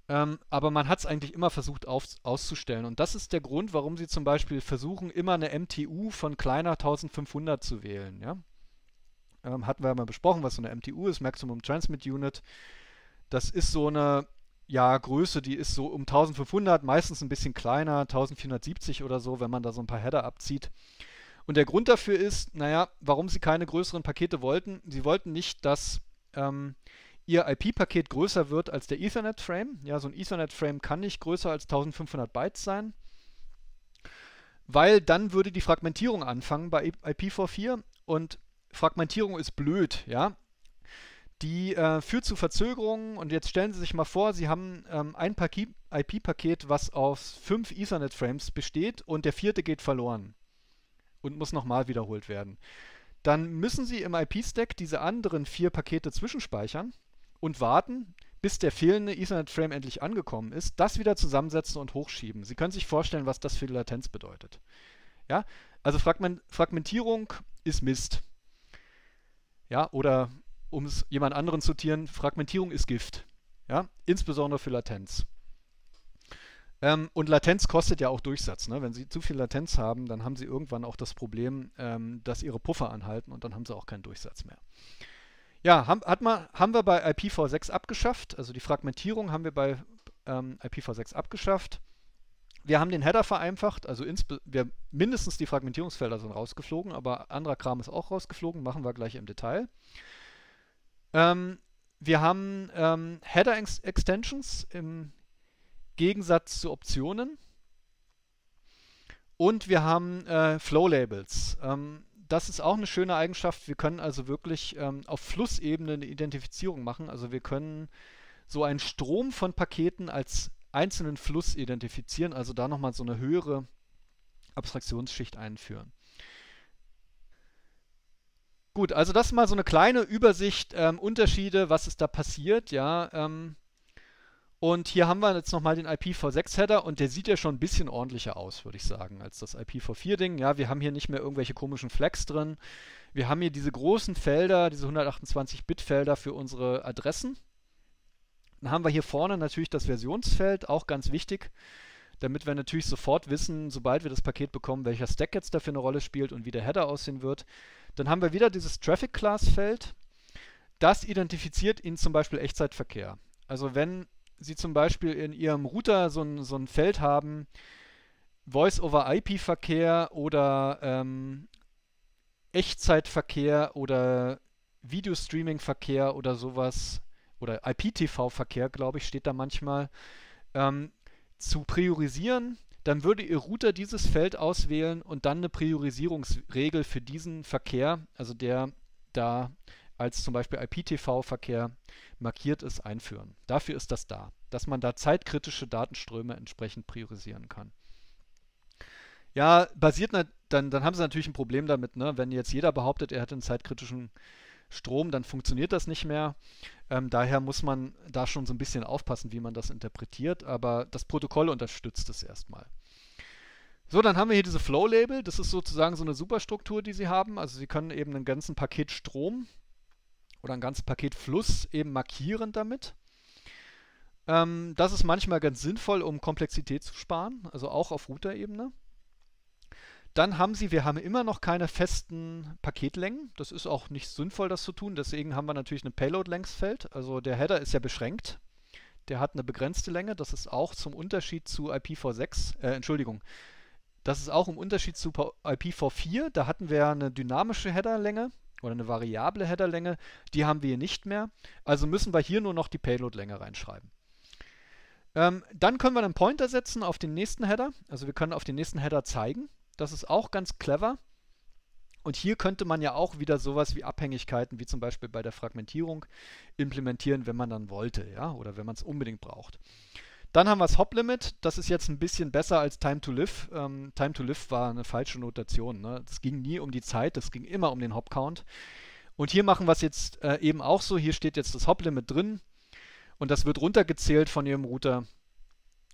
Ähm, aber man hat es eigentlich immer versucht auf, auszustellen. Und das ist der Grund, warum sie zum Beispiel versuchen, immer eine MTU von kleiner 1500 zu wählen. Ja? Ähm, hatten wir ja mal besprochen, was so eine MTU ist, Maximum Transmit Unit. Das ist so eine ja, Größe, die ist so um 1500, meistens ein bisschen kleiner, 1470 oder so, wenn man da so ein paar Header abzieht. Und der Grund dafür ist, naja, warum sie keine größeren Pakete wollten. Sie wollten nicht, dass ähm, ihr IP-Paket größer wird als der Ethernet-Frame. Ja, so ein Ethernet-Frame kann nicht größer als 1500 Bytes sein, weil dann würde die Fragmentierung anfangen bei IPv4 und Fragmentierung ist blöd, ja. Die äh, führt zu Verzögerungen und jetzt stellen Sie sich mal vor, Sie haben ähm, ein IP-Paket, was aus fünf Ethernet-Frames besteht und der vierte geht verloren und muss nochmal wiederholt werden. Dann müssen Sie im IP-Stack diese anderen vier Pakete zwischenspeichern und warten, bis der fehlende Ethernet-Frame endlich angekommen ist, das wieder zusammensetzen und hochschieben. Sie können sich vorstellen, was das für Latenz bedeutet. Ja, also Fragment Fragmentierung ist Mist. Ja, oder um es jemand anderen zu zitieren, Fragmentierung ist Gift. Ja, insbesondere für Latenz. Ähm, und Latenz kostet ja auch Durchsatz. Ne? Wenn Sie zu viel Latenz haben, dann haben Sie irgendwann auch das Problem, ähm, dass Ihre Puffer anhalten und dann haben Sie auch keinen Durchsatz mehr. Ja, haben, hat man, haben wir bei IPv6 abgeschafft. Also die Fragmentierung haben wir bei ähm, IPv6 abgeschafft. Wir haben den Header vereinfacht, also wir, mindestens die Fragmentierungsfelder sind rausgeflogen, aber anderer Kram ist auch rausgeflogen, machen wir gleich im Detail. Ähm, wir haben ähm, Header-Extensions im Gegensatz zu Optionen. Und wir haben äh, Flow-Labels. Ähm, das ist auch eine schöne Eigenschaft. Wir können also wirklich ähm, auf Flussebene eine Identifizierung machen. Also wir können so einen Strom von Paketen als einzelnen Fluss identifizieren, also da nochmal so eine höhere Abstraktionsschicht einführen. Gut, also das ist mal so eine kleine Übersicht, ähm, Unterschiede, was ist da passiert, ja. Ähm, und hier haben wir jetzt nochmal den IPv6-Header und der sieht ja schon ein bisschen ordentlicher aus, würde ich sagen, als das IPv4-Ding. Ja, wir haben hier nicht mehr irgendwelche komischen Flags drin. Wir haben hier diese großen Felder, diese 128-Bit-Felder für unsere Adressen. Dann haben wir hier vorne natürlich das Versionsfeld, auch ganz wichtig, damit wir natürlich sofort wissen, sobald wir das Paket bekommen, welcher Stack jetzt dafür eine Rolle spielt und wie der Header aussehen wird. Dann haben wir wieder dieses Traffic-Class-Feld. Das identifiziert ihn zum Beispiel Echtzeitverkehr. Also wenn Sie zum Beispiel in Ihrem Router so ein, so ein Feld haben, Voice-over-IP-Verkehr oder ähm, Echtzeitverkehr oder Videostreaming-Verkehr oder sowas oder IPTV-Verkehr, glaube ich, steht da manchmal, ähm, zu priorisieren, dann würde Ihr Router dieses Feld auswählen und dann eine Priorisierungsregel für diesen Verkehr, also der da als zum Beispiel IPTV-Verkehr markiert ist, einführen. Dafür ist das da, dass man da zeitkritische Datenströme entsprechend priorisieren kann. Ja, basiert, dann, dann haben sie natürlich ein Problem damit, ne? wenn jetzt jeder behauptet, er hätte einen zeitkritischen Strom, dann funktioniert das nicht mehr. Ähm, daher muss man da schon so ein bisschen aufpassen, wie man das interpretiert, aber das Protokoll unterstützt es erstmal. So, dann haben wir hier diese Flow-Label. Das ist sozusagen so eine Superstruktur, die Sie haben. Also Sie können eben einen ganzen Paket Strom oder ein ganzes Paket Fluss eben markieren damit. Ähm, das ist manchmal ganz sinnvoll, um Komplexität zu sparen, also auch auf Router-Ebene. Dann haben Sie, wir haben immer noch keine festen Paketlängen. Das ist auch nicht sinnvoll, das zu tun. Deswegen haben wir natürlich ein Payload-Längsfeld. Also der Header ist ja beschränkt. Der hat eine begrenzte Länge. Das ist auch zum Unterschied zu IPv6, äh, Entschuldigung. Das ist auch im Unterschied zu IPv4. Da hatten wir eine dynamische Header-Länge oder eine variable Headerlänge. Die haben wir hier nicht mehr. Also müssen wir hier nur noch die Payload-Länge reinschreiben. Ähm, dann können wir einen Pointer setzen auf den nächsten Header. Also wir können auf den nächsten Header zeigen. Das ist auch ganz clever. Und hier könnte man ja auch wieder sowas wie Abhängigkeiten, wie zum Beispiel bei der Fragmentierung, implementieren, wenn man dann wollte, ja, oder wenn man es unbedingt braucht. Dann haben wir das Hop-Limit. Das ist jetzt ein bisschen besser als Time to Live. Ähm, Time to Live war eine falsche Notation. Ne? Es ging nie um die Zeit, es ging immer um den Hop-Count. Und hier machen wir es jetzt äh, eben auch so. Hier steht jetzt das Hop-Limit drin. Und das wird runtergezählt von Ihrem Router.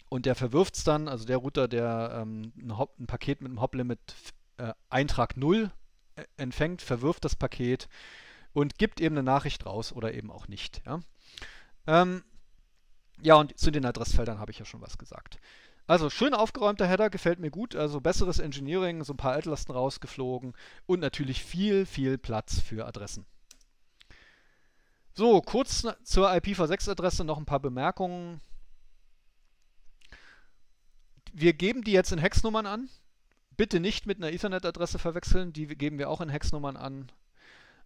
Und der verwirft es dann. Also der Router, der ähm, ein, ein, Paket mit einem Hop-Limit äh, Eintrag 0 äh, empfängt, verwirft das Paket und gibt eben eine Nachricht raus oder eben auch nicht. Ja? Ähm, ja, und zu den Adressfeldern habe ich ja schon was gesagt. Also schön aufgeräumter Header, gefällt mir gut. Also besseres Engineering, so ein paar Altlasten rausgeflogen und natürlich viel, viel Platz für Adressen. So, kurz zur IPv6-Adresse noch ein paar Bemerkungen. Wir geben die jetzt in Hexnummern an. Bitte nicht mit einer Ethernet-Adresse verwechseln, die geben wir auch in Hexnummern an.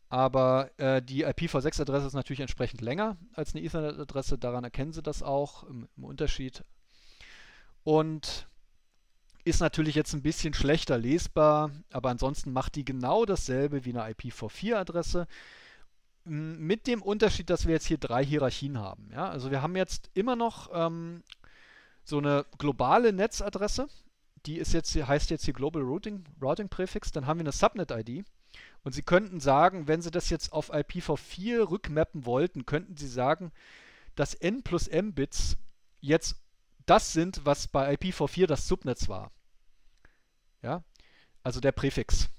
Aber äh, die IPv6-Adresse ist natürlich entsprechend länger als eine Ethernet-Adresse. Daran erkennen Sie das auch im, im Unterschied. Und ist natürlich jetzt ein bisschen schlechter lesbar, aber ansonsten macht die genau dasselbe wie eine IPv4-Adresse. Mit dem Unterschied, dass wir jetzt hier drei Hierarchien haben. Ja? Also wir haben jetzt immer noch ähm, so eine globale Netzadresse, die ist jetzt, heißt jetzt hier Global Routing, Routing Prefix, dann haben wir eine Subnet-ID und Sie könnten sagen, wenn Sie das jetzt auf IPv4 rückmappen wollten, könnten Sie sagen, dass N plus M Bits jetzt das sind, was bei IPv4 das Subnetz war. Ja, also der Präfix.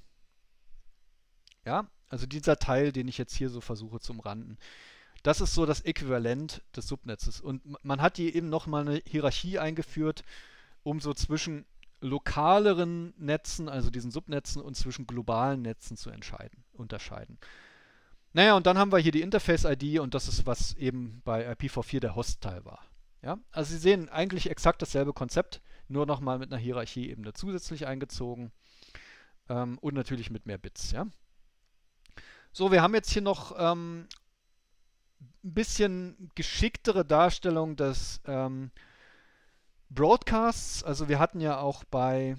Ja, also dieser Teil, den ich jetzt hier so versuche zu umranden. Das ist so das Äquivalent des Subnetzes. Und man hat hier eben nochmal eine Hierarchie eingeführt, um so zwischen lokaleren Netzen, also diesen Subnetzen und zwischen globalen Netzen zu entscheiden, unterscheiden. Naja, und dann haben wir hier die Interface-ID und das ist, was eben bei IPv4 der Host-Teil war. Ja? Also Sie sehen eigentlich exakt dasselbe Konzept, nur nochmal mit einer Hierarchieebene zusätzlich eingezogen ähm, und natürlich mit mehr Bits. Ja? So, wir haben jetzt hier noch ähm, ein bisschen geschicktere Darstellung des ähm, Broadcasts, also wir hatten ja auch bei,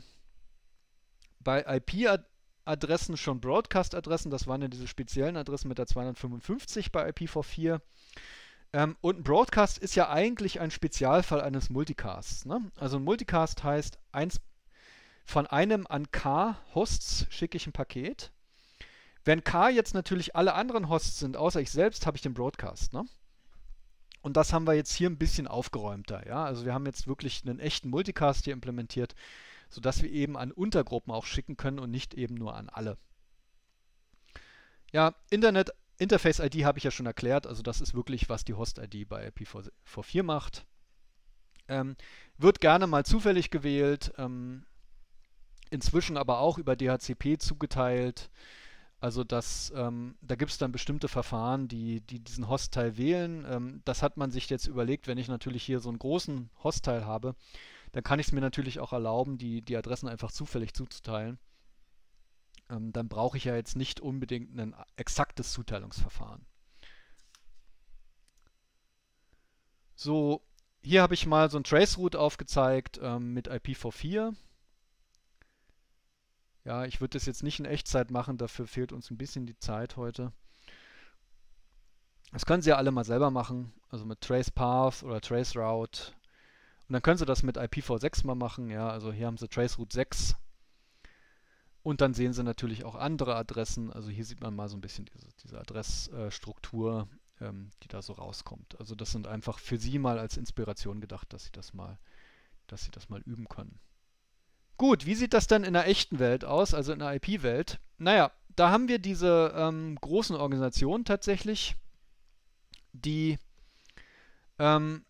bei IP-Adressen schon Broadcast-Adressen, das waren ja diese speziellen Adressen mit der 255 bei IPv4. Ähm, und ein Broadcast ist ja eigentlich ein Spezialfall eines Multicasts. Ne? Also ein Multicast heißt, eins, von einem an K Hosts schicke ich ein Paket. Wenn K jetzt natürlich alle anderen Hosts sind, außer ich selbst, habe ich den Broadcast. Ne? Und das haben wir jetzt hier ein bisschen aufgeräumter. Ja? Also wir haben jetzt wirklich einen echten Multicast hier implementiert, sodass wir eben an Untergruppen auch schicken können und nicht eben nur an alle. Ja, Internet Interface ID habe ich ja schon erklärt. Also das ist wirklich, was die Host ID bei ipv 4 macht. Ähm, wird gerne mal zufällig gewählt, ähm, inzwischen aber auch über DHCP zugeteilt. Also das, ähm, da gibt es dann bestimmte Verfahren, die, die diesen Hostteil wählen. Ähm, das hat man sich jetzt überlegt, wenn ich natürlich hier so einen großen Hostteil habe, dann kann ich es mir natürlich auch erlauben, die, die Adressen einfach zufällig zuzuteilen. Ähm, dann brauche ich ja jetzt nicht unbedingt ein exaktes Zuteilungsverfahren. So, hier habe ich mal so ein Traceroute aufgezeigt ähm, mit IPv4. Ja, ich würde das jetzt nicht in Echtzeit machen, dafür fehlt uns ein bisschen die Zeit heute. Das können Sie ja alle mal selber machen, also mit Trace Path oder Trace Route. Und dann können Sie das mit IPv6 mal machen, ja, also hier haben Sie Trace Route 6. Und dann sehen Sie natürlich auch andere Adressen, also hier sieht man mal so ein bisschen diese, diese Adressstruktur, ähm, die da so rauskommt. Also das sind einfach für Sie mal als Inspiration gedacht, dass Sie das mal, dass Sie das mal üben können. Gut, wie sieht das denn in der echten Welt aus, also in der IP-Welt? Naja, da haben wir diese ähm, großen Organisationen tatsächlich, die ähm,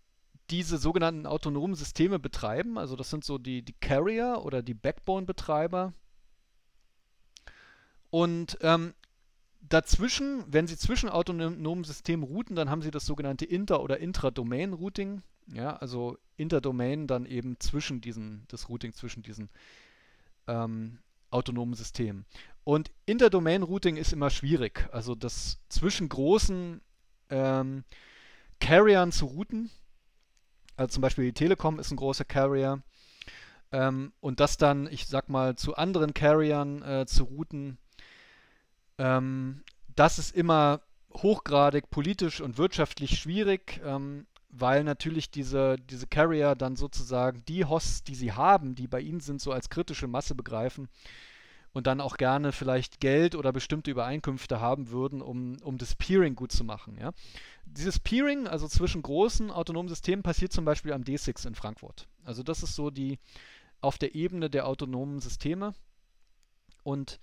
diese sogenannten autonomen Systeme betreiben. Also das sind so die, die Carrier oder die Backbone-Betreiber. Und ähm, dazwischen, wenn Sie zwischen autonomen Systemen routen, dann haben Sie das sogenannte Inter- oder intra domain routing ja, also Interdomain dann eben zwischen diesen, das Routing zwischen diesen ähm, autonomen Systemen. Und Interdomain-Routing ist immer schwierig. Also das zwischen großen ähm, Carriern zu routen, also zum Beispiel die Telekom ist ein großer Carrier, ähm, und das dann, ich sag mal, zu anderen Carriern äh, zu routen, ähm, das ist immer hochgradig politisch und wirtschaftlich schwierig. Ähm, weil natürlich diese, diese Carrier dann sozusagen die Hosts, die sie haben, die bei ihnen sind, so als kritische Masse begreifen und dann auch gerne vielleicht Geld oder bestimmte Übereinkünfte haben würden, um, um das Peering gut zu machen. Ja? Dieses Peering, also zwischen großen autonomen Systemen, passiert zum Beispiel am D6 in Frankfurt. Also das ist so die auf der Ebene der autonomen Systeme. Und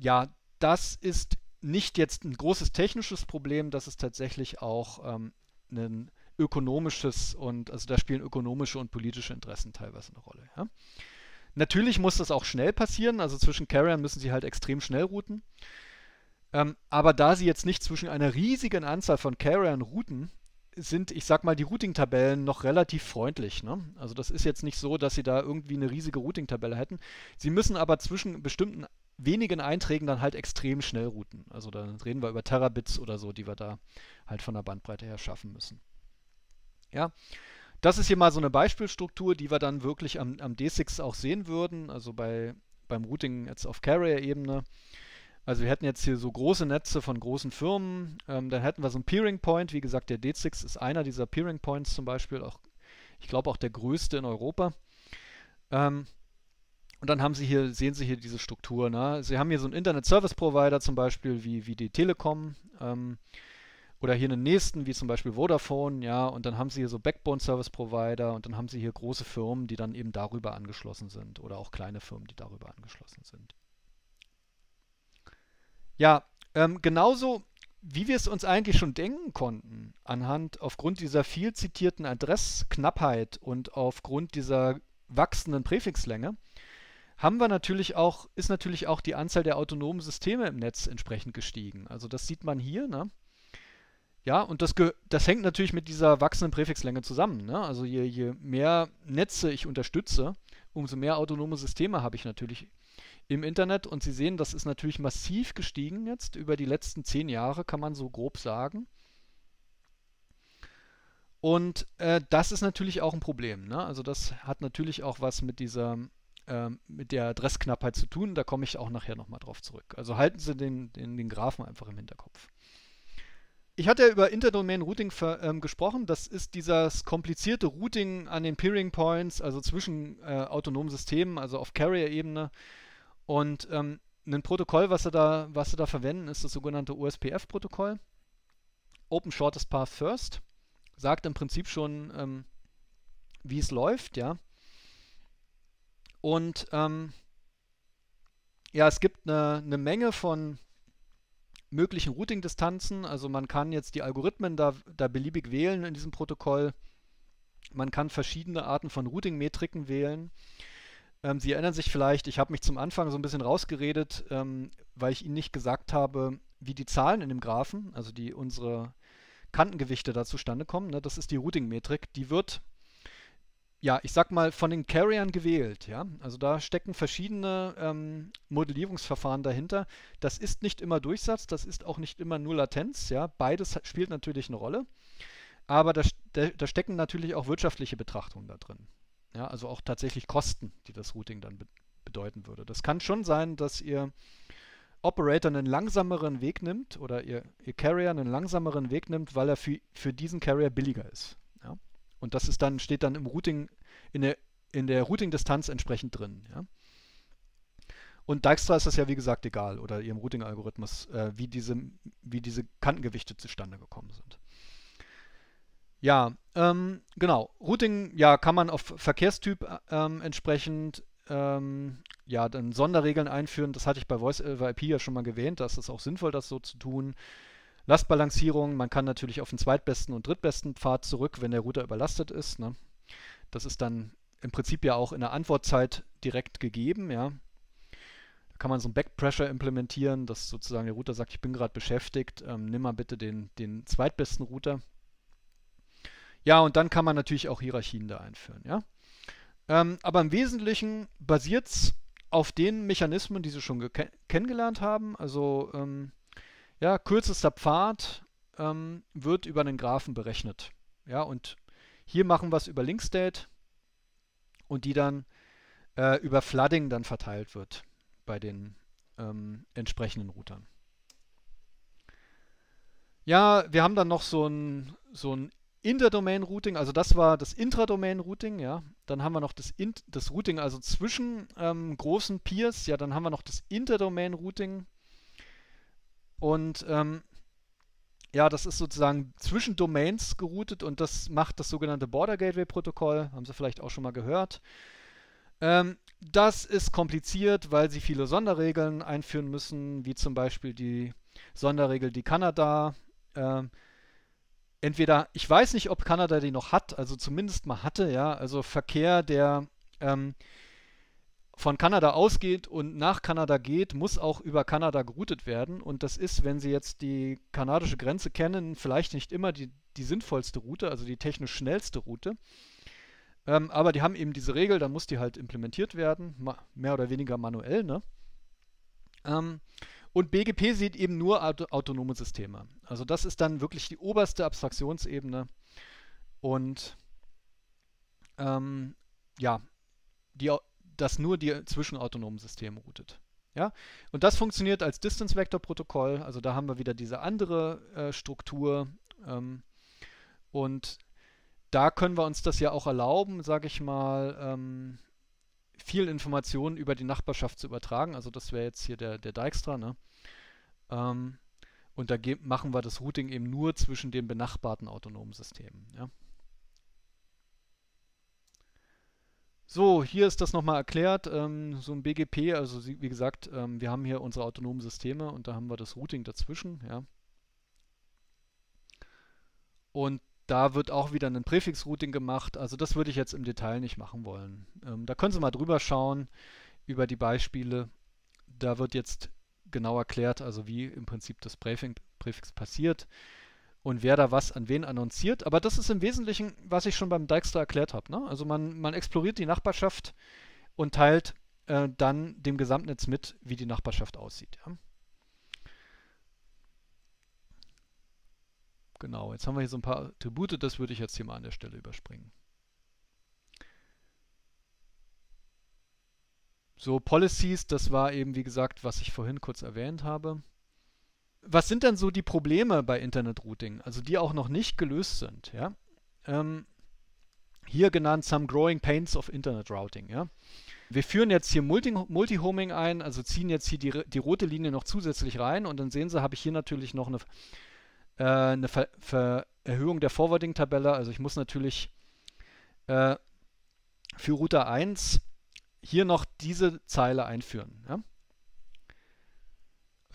ja, das ist nicht jetzt ein großes technisches Problem, das ist tatsächlich auch ähm, ein ökonomisches und, also da spielen ökonomische und politische Interessen teilweise eine Rolle. Ja? Natürlich muss das auch schnell passieren, also zwischen Carriern müssen sie halt extrem schnell routen. Ähm, aber da sie jetzt nicht zwischen einer riesigen Anzahl von Carriern routen, sind, ich sag mal, die Routing-Tabellen noch relativ freundlich. Ne? Also das ist jetzt nicht so, dass sie da irgendwie eine riesige Routing-Tabelle hätten. Sie müssen aber zwischen bestimmten wenigen Einträgen dann halt extrem schnell routen. Also da reden wir über Terabits oder so, die wir da halt von der Bandbreite her schaffen müssen. Ja, das ist hier mal so eine Beispielstruktur, die wir dann wirklich am, am D6 auch sehen würden, also bei, beim Routing jetzt auf Carrier-Ebene. Also wir hätten jetzt hier so große Netze von großen Firmen, ähm, dann hätten wir so einen Peering Point, wie gesagt, der D6 ist einer dieser Peering Points zum Beispiel, auch, ich glaube auch der größte in Europa. Ähm, und dann haben Sie hier, sehen Sie hier diese Struktur. Ne? Sie haben hier so einen Internet Service Provider zum Beispiel wie, wie die Telekom ähm, oder hier einen nächsten wie zum Beispiel Vodafone, ja, und dann haben Sie hier so Backbone Service Provider und dann haben Sie hier große Firmen, die dann eben darüber angeschlossen sind oder auch kleine Firmen, die darüber angeschlossen sind. Ja, ähm, genauso wie wir es uns eigentlich schon denken konnten, anhand aufgrund dieser viel zitierten Adressknappheit und aufgrund dieser wachsenden Präfixlänge, haben wir natürlich auch, ist natürlich auch die Anzahl der autonomen Systeme im Netz entsprechend gestiegen. Also das sieht man hier, ne? Ja, und das, das hängt natürlich mit dieser wachsenden Präfixlänge zusammen. Ne? Also je, je mehr Netze ich unterstütze, umso mehr autonome Systeme habe ich natürlich im Internet. Und Sie sehen, das ist natürlich massiv gestiegen jetzt über die letzten zehn Jahre, kann man so grob sagen. Und äh, das ist natürlich auch ein Problem. Ne? Also das hat natürlich auch was mit dieser ähm, mit der Adressknappheit zu tun. Da komme ich auch nachher nochmal drauf zurück. Also halten Sie den, den, den Graphen einfach im Hinterkopf. Ich hatte ja über Interdomain Routing ähm, gesprochen. Das ist dieses komplizierte Routing an den Peering Points, also zwischen äh, autonomen Systemen, also auf Carrier-Ebene. Und ähm, ein Protokoll, was sie, da, was sie da verwenden, ist das sogenannte OSPF-Protokoll. Open Shortest Path First. Sagt im Prinzip schon, ähm, wie es läuft, ja. Und ähm, ja, es gibt eine, eine Menge von möglichen Routing-Distanzen. Also man kann jetzt die Algorithmen da, da beliebig wählen in diesem Protokoll. Man kann verschiedene Arten von Routing-Metriken wählen. Ähm, Sie erinnern sich vielleicht, ich habe mich zum Anfang so ein bisschen rausgeredet, ähm, weil ich Ihnen nicht gesagt habe, wie die Zahlen in dem Graphen, also die unsere Kantengewichte da zustande kommen. Ne? Das ist die Routing-Metrik. Die wird ja, ich sag mal, von den Carriern gewählt. Ja? Also da stecken verschiedene ähm, Modellierungsverfahren dahinter. Das ist nicht immer Durchsatz, das ist auch nicht immer nur Latenz. Ja? Beides spielt natürlich eine Rolle. Aber da, da stecken natürlich auch wirtschaftliche Betrachtungen da drin. Ja? Also auch tatsächlich Kosten, die das Routing dann be bedeuten würde. Das kann schon sein, dass ihr Operator einen langsameren Weg nimmt oder ihr, ihr Carrier einen langsameren Weg nimmt, weil er für, für diesen Carrier billiger ist. Und das ist dann, steht dann im Routing, in der, in der Routing-Distanz entsprechend drin. Ja? Und Dijkstra ist das ja wie gesagt egal oder ihrem Routing-Algorithmus, äh, wie, diese, wie diese Kantengewichte zustande gekommen sind. Ja, ähm, genau. Routing, ja, kann man auf Verkehrstyp äh, ähm, entsprechend ähm, ja, dann Sonderregeln einführen. Das hatte ich bei Voice over äh, IP ja schon mal erwähnt. Das ist auch sinnvoll, das so zu tun. Lastbalancierung, man kann natürlich auf den zweitbesten und drittbesten Pfad zurück, wenn der Router überlastet ist. Ne? Das ist dann im Prinzip ja auch in der Antwortzeit direkt gegeben, ja. Da kann man so ein Backpressure implementieren, dass sozusagen der Router sagt, ich bin gerade beschäftigt, ähm, nimm mal bitte den, den zweitbesten Router. Ja, und dann kann man natürlich auch Hierarchien da einführen, ja. Ähm, aber im Wesentlichen basiert es auf den Mechanismen, die Sie schon kennengelernt haben. Also ähm, ja, kürzester Pfad ähm, wird über einen Graphen berechnet. Ja, und hier machen wir es über Linkstate und die dann äh, über Flooding dann verteilt wird bei den ähm, entsprechenden Routern. Ja, wir haben dann noch so ein, so ein Interdomain-Routing, also das war das Intradomain-Routing, ja. Dann haben wir noch das, Int das Routing, also zwischen ähm, großen Peers, ja, dann haben wir noch das Interdomain-Routing, und ähm, ja, das ist sozusagen zwischen Domains geroutet und das macht das sogenannte Border Gateway Protokoll. Haben Sie vielleicht auch schon mal gehört. Ähm, das ist kompliziert, weil sie viele Sonderregeln einführen müssen, wie zum Beispiel die Sonderregel, die Kanada. Ähm, entweder, ich weiß nicht, ob Kanada die noch hat, also zumindest mal hatte, ja, also Verkehr, der ähm, von Kanada ausgeht und nach Kanada geht, muss auch über Kanada geroutet werden. Und das ist, wenn Sie jetzt die kanadische Grenze kennen, vielleicht nicht immer die, die sinnvollste Route, also die technisch schnellste Route. Ähm, aber die haben eben diese Regel, dann muss die halt implementiert werden, mehr oder weniger manuell. Ne? Ähm, und BGP sieht eben nur auto autonome Systeme. Also das ist dann wirklich die oberste Abstraktionsebene. Und ähm, ja, die das nur die zwischenautonomen Systeme routet. Ja? Und das funktioniert als Distance Vector Protokoll, also da haben wir wieder diese andere äh, Struktur ähm, und da können wir uns das ja auch erlauben, sage ich mal, ähm, viel Informationen über die Nachbarschaft zu übertragen. Also das wäre jetzt hier der, der Dijkstra. Ne? Ähm, und da machen wir das Routing eben nur zwischen den benachbarten autonomen Systemen. Ja? So, hier ist das nochmal erklärt. Ähm, so ein BGP, also wie gesagt, ähm, wir haben hier unsere autonomen Systeme und da haben wir das Routing dazwischen. Ja. Und da wird auch wieder ein Präfix-Routing gemacht. Also das würde ich jetzt im Detail nicht machen wollen. Ähm, da können Sie mal drüber schauen über die Beispiele. Da wird jetzt genau erklärt, also wie im Prinzip das Präfix, Präfix passiert und wer da was an wen annonciert. Aber das ist im Wesentlichen, was ich schon beim Dijkstra erklärt habe. Ne? Also man, man exploriert die Nachbarschaft und teilt äh, dann dem Gesamtnetz mit, wie die Nachbarschaft aussieht. Ja? Genau, jetzt haben wir hier so ein paar Attribute, das würde ich jetzt hier mal an der Stelle überspringen. So, Policies, das war eben, wie gesagt, was ich vorhin kurz erwähnt habe was sind denn so die Probleme bei Internet Routing, also die auch noch nicht gelöst sind? Ja? Ähm, hier genannt Some Growing Pains of Internet Routing. Ja? Wir führen jetzt hier Multi-Homing ein, also ziehen jetzt hier die, die, rote Linie noch zusätzlich rein und dann sehen Sie, habe ich hier natürlich noch eine, äh, eine Ver Ver Erhöhung der Forwarding-Tabelle. Also ich muss natürlich äh, für Router 1 hier noch diese Zeile einführen. Ja?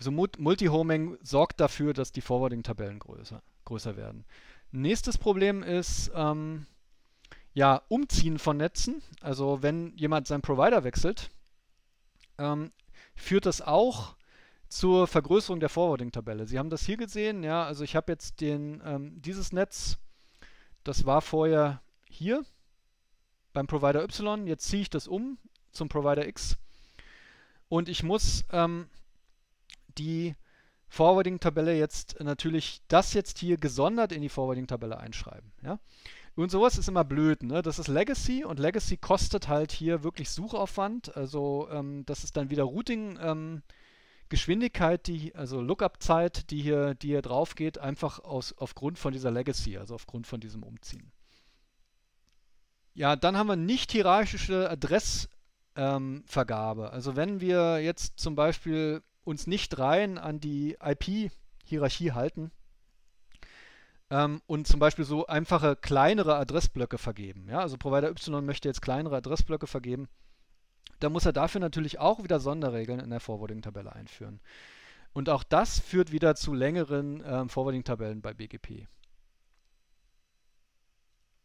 Also Multi-Homing sorgt dafür, dass die Forwarding-Tabellen größer, größer werden. Nächstes Problem ist ähm, ja Umziehen von Netzen. Also wenn jemand seinen Provider wechselt, ähm, führt das auch zur Vergrößerung der Forwarding-Tabelle. Sie haben das hier gesehen, ja, also ich habe jetzt den, ähm, dieses Netz, das war vorher hier beim Provider Y, jetzt ziehe ich das um zum Provider X und ich muss ähm, die Forwarding-Tabelle jetzt äh, natürlich das jetzt hier gesondert in die Forwarding-Tabelle einschreiben. Ja? Und sowas ist immer blöd. Ne? Das ist Legacy und Legacy kostet halt hier wirklich Suchaufwand. Also ähm, das ist dann wieder Routing. Ähm, Geschwindigkeit, die, also Lookup-Zeit, die hier, die hier drauf geht, einfach aus, aufgrund von dieser Legacy, also aufgrund von diesem Umziehen. Ja, dann haben wir nicht hierarchische Adressvergabe. Ähm, also wenn wir jetzt zum Beispiel uns nicht rein an die IP-Hierarchie halten ähm, und zum Beispiel so einfache kleinere Adressblöcke vergeben. Ja? Also Provider Y möchte jetzt kleinere Adressblöcke vergeben. Dann muss er dafür natürlich auch wieder Sonderregeln in der Forwarding-Tabelle einführen. Und auch das führt wieder zu längeren ähm, Forwarding-Tabellen bei BGP.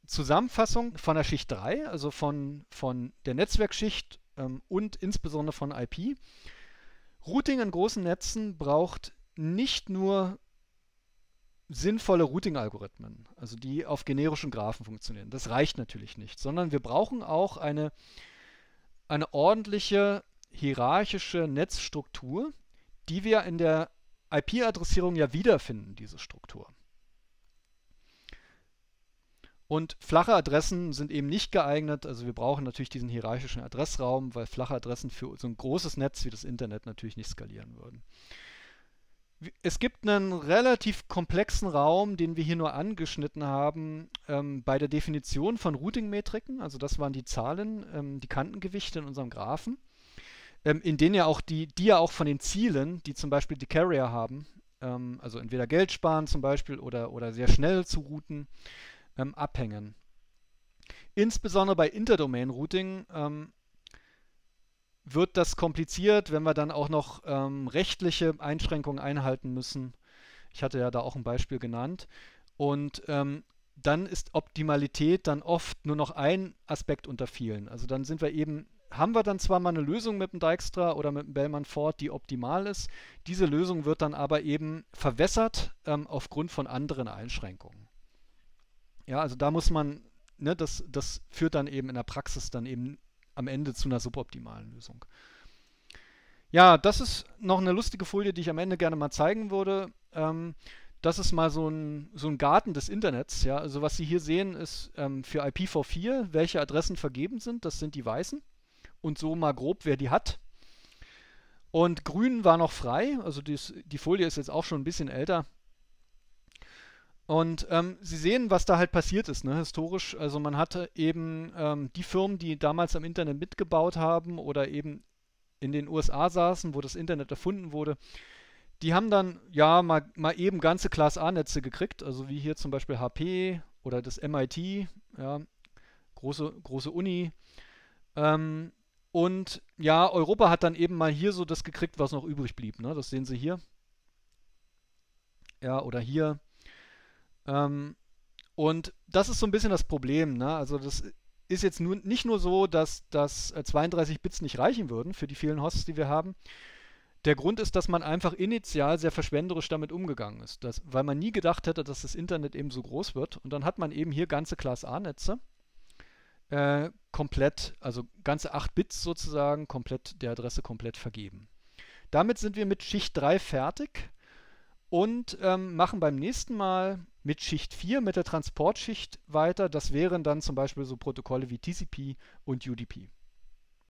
Zusammenfassung von der Schicht 3, also von, von der Netzwerkschicht ähm, und insbesondere von IP. Routing in großen Netzen braucht nicht nur sinnvolle Routing-Algorithmen, also die auf generischen Graphen funktionieren. Das reicht natürlich nicht, sondern wir brauchen auch eine, eine ordentliche hierarchische Netzstruktur, die wir in der IP-Adressierung ja wiederfinden, diese Struktur. Und flache Adressen sind eben nicht geeignet. Also wir brauchen natürlich diesen hierarchischen Adressraum, weil flache Adressen für so ein großes Netz wie das Internet natürlich nicht skalieren würden. Es gibt einen relativ komplexen Raum, den wir hier nur angeschnitten haben, ähm, bei der Definition von Routing-Metriken. Also das waren die Zahlen, ähm, die Kantengewichte in unserem Graphen, ähm, in denen ja auch die, die ja auch von den Zielen, die zum Beispiel die Carrier haben, ähm, also entweder Geld sparen zum Beispiel oder, oder sehr schnell zu routen, ähm, abhängen. Insbesondere bei Interdomain-Routing ähm, wird das kompliziert, wenn wir dann auch noch ähm, rechtliche Einschränkungen einhalten müssen. Ich hatte ja da auch ein Beispiel genannt. Und ähm, dann ist Optimalität dann oft nur noch ein Aspekt unter vielen. Also dann sind wir eben haben wir dann zwar mal eine Lösung mit dem Dijkstra oder mit dem Bellman Ford, die optimal ist. Diese Lösung wird dann aber eben verwässert ähm, aufgrund von anderen Einschränkungen. Ja, also da muss man, ne, das, das führt dann eben in der Praxis dann eben am Ende zu einer suboptimalen Lösung. Ja, das ist noch eine lustige Folie, die ich am Ende gerne mal zeigen würde. Ähm, das ist mal so ein, so ein Garten des Internets. Ja? Also was Sie hier sehen, ist ähm, für IPv4, welche Adressen vergeben sind. Das sind die weißen. Und so mal grob, wer die hat. Und grün war noch frei. Also dies, die Folie ist jetzt auch schon ein bisschen älter. Und ähm, Sie sehen, was da halt passiert ist, ne? historisch. Also man hatte eben ähm, die Firmen, die damals am Internet mitgebaut haben oder eben in den USA saßen, wo das Internet erfunden wurde, die haben dann ja mal, mal eben ganze Class A-Netze gekriegt, also wie hier zum Beispiel HP oder das MIT, ja, große, große Uni. Ähm, und ja, Europa hat dann eben mal hier so das gekriegt, was noch übrig blieb. Ne? Das sehen Sie hier. Ja, oder hier. Ähm, und das ist so ein bisschen das Problem. Ne? Also das ist jetzt nur, nicht nur so, dass, dass 32 äh, Bits nicht reichen würden für die vielen Hosts, die wir haben. Der Grund ist, dass man einfach initial sehr verschwenderisch damit umgegangen ist, dass, weil man nie gedacht hätte, dass das Internet eben so groß wird. Und dann hat man eben hier ganze Class A-Netze, äh, komplett, also ganze 8 Bits sozusagen, komplett der Adresse komplett vergeben. Damit sind wir mit Schicht 3 fertig und ähm, machen beim nächsten Mal mit Schicht 4, mit der Transportschicht weiter. Das wären dann zum Beispiel so Protokolle wie TCP und UDP.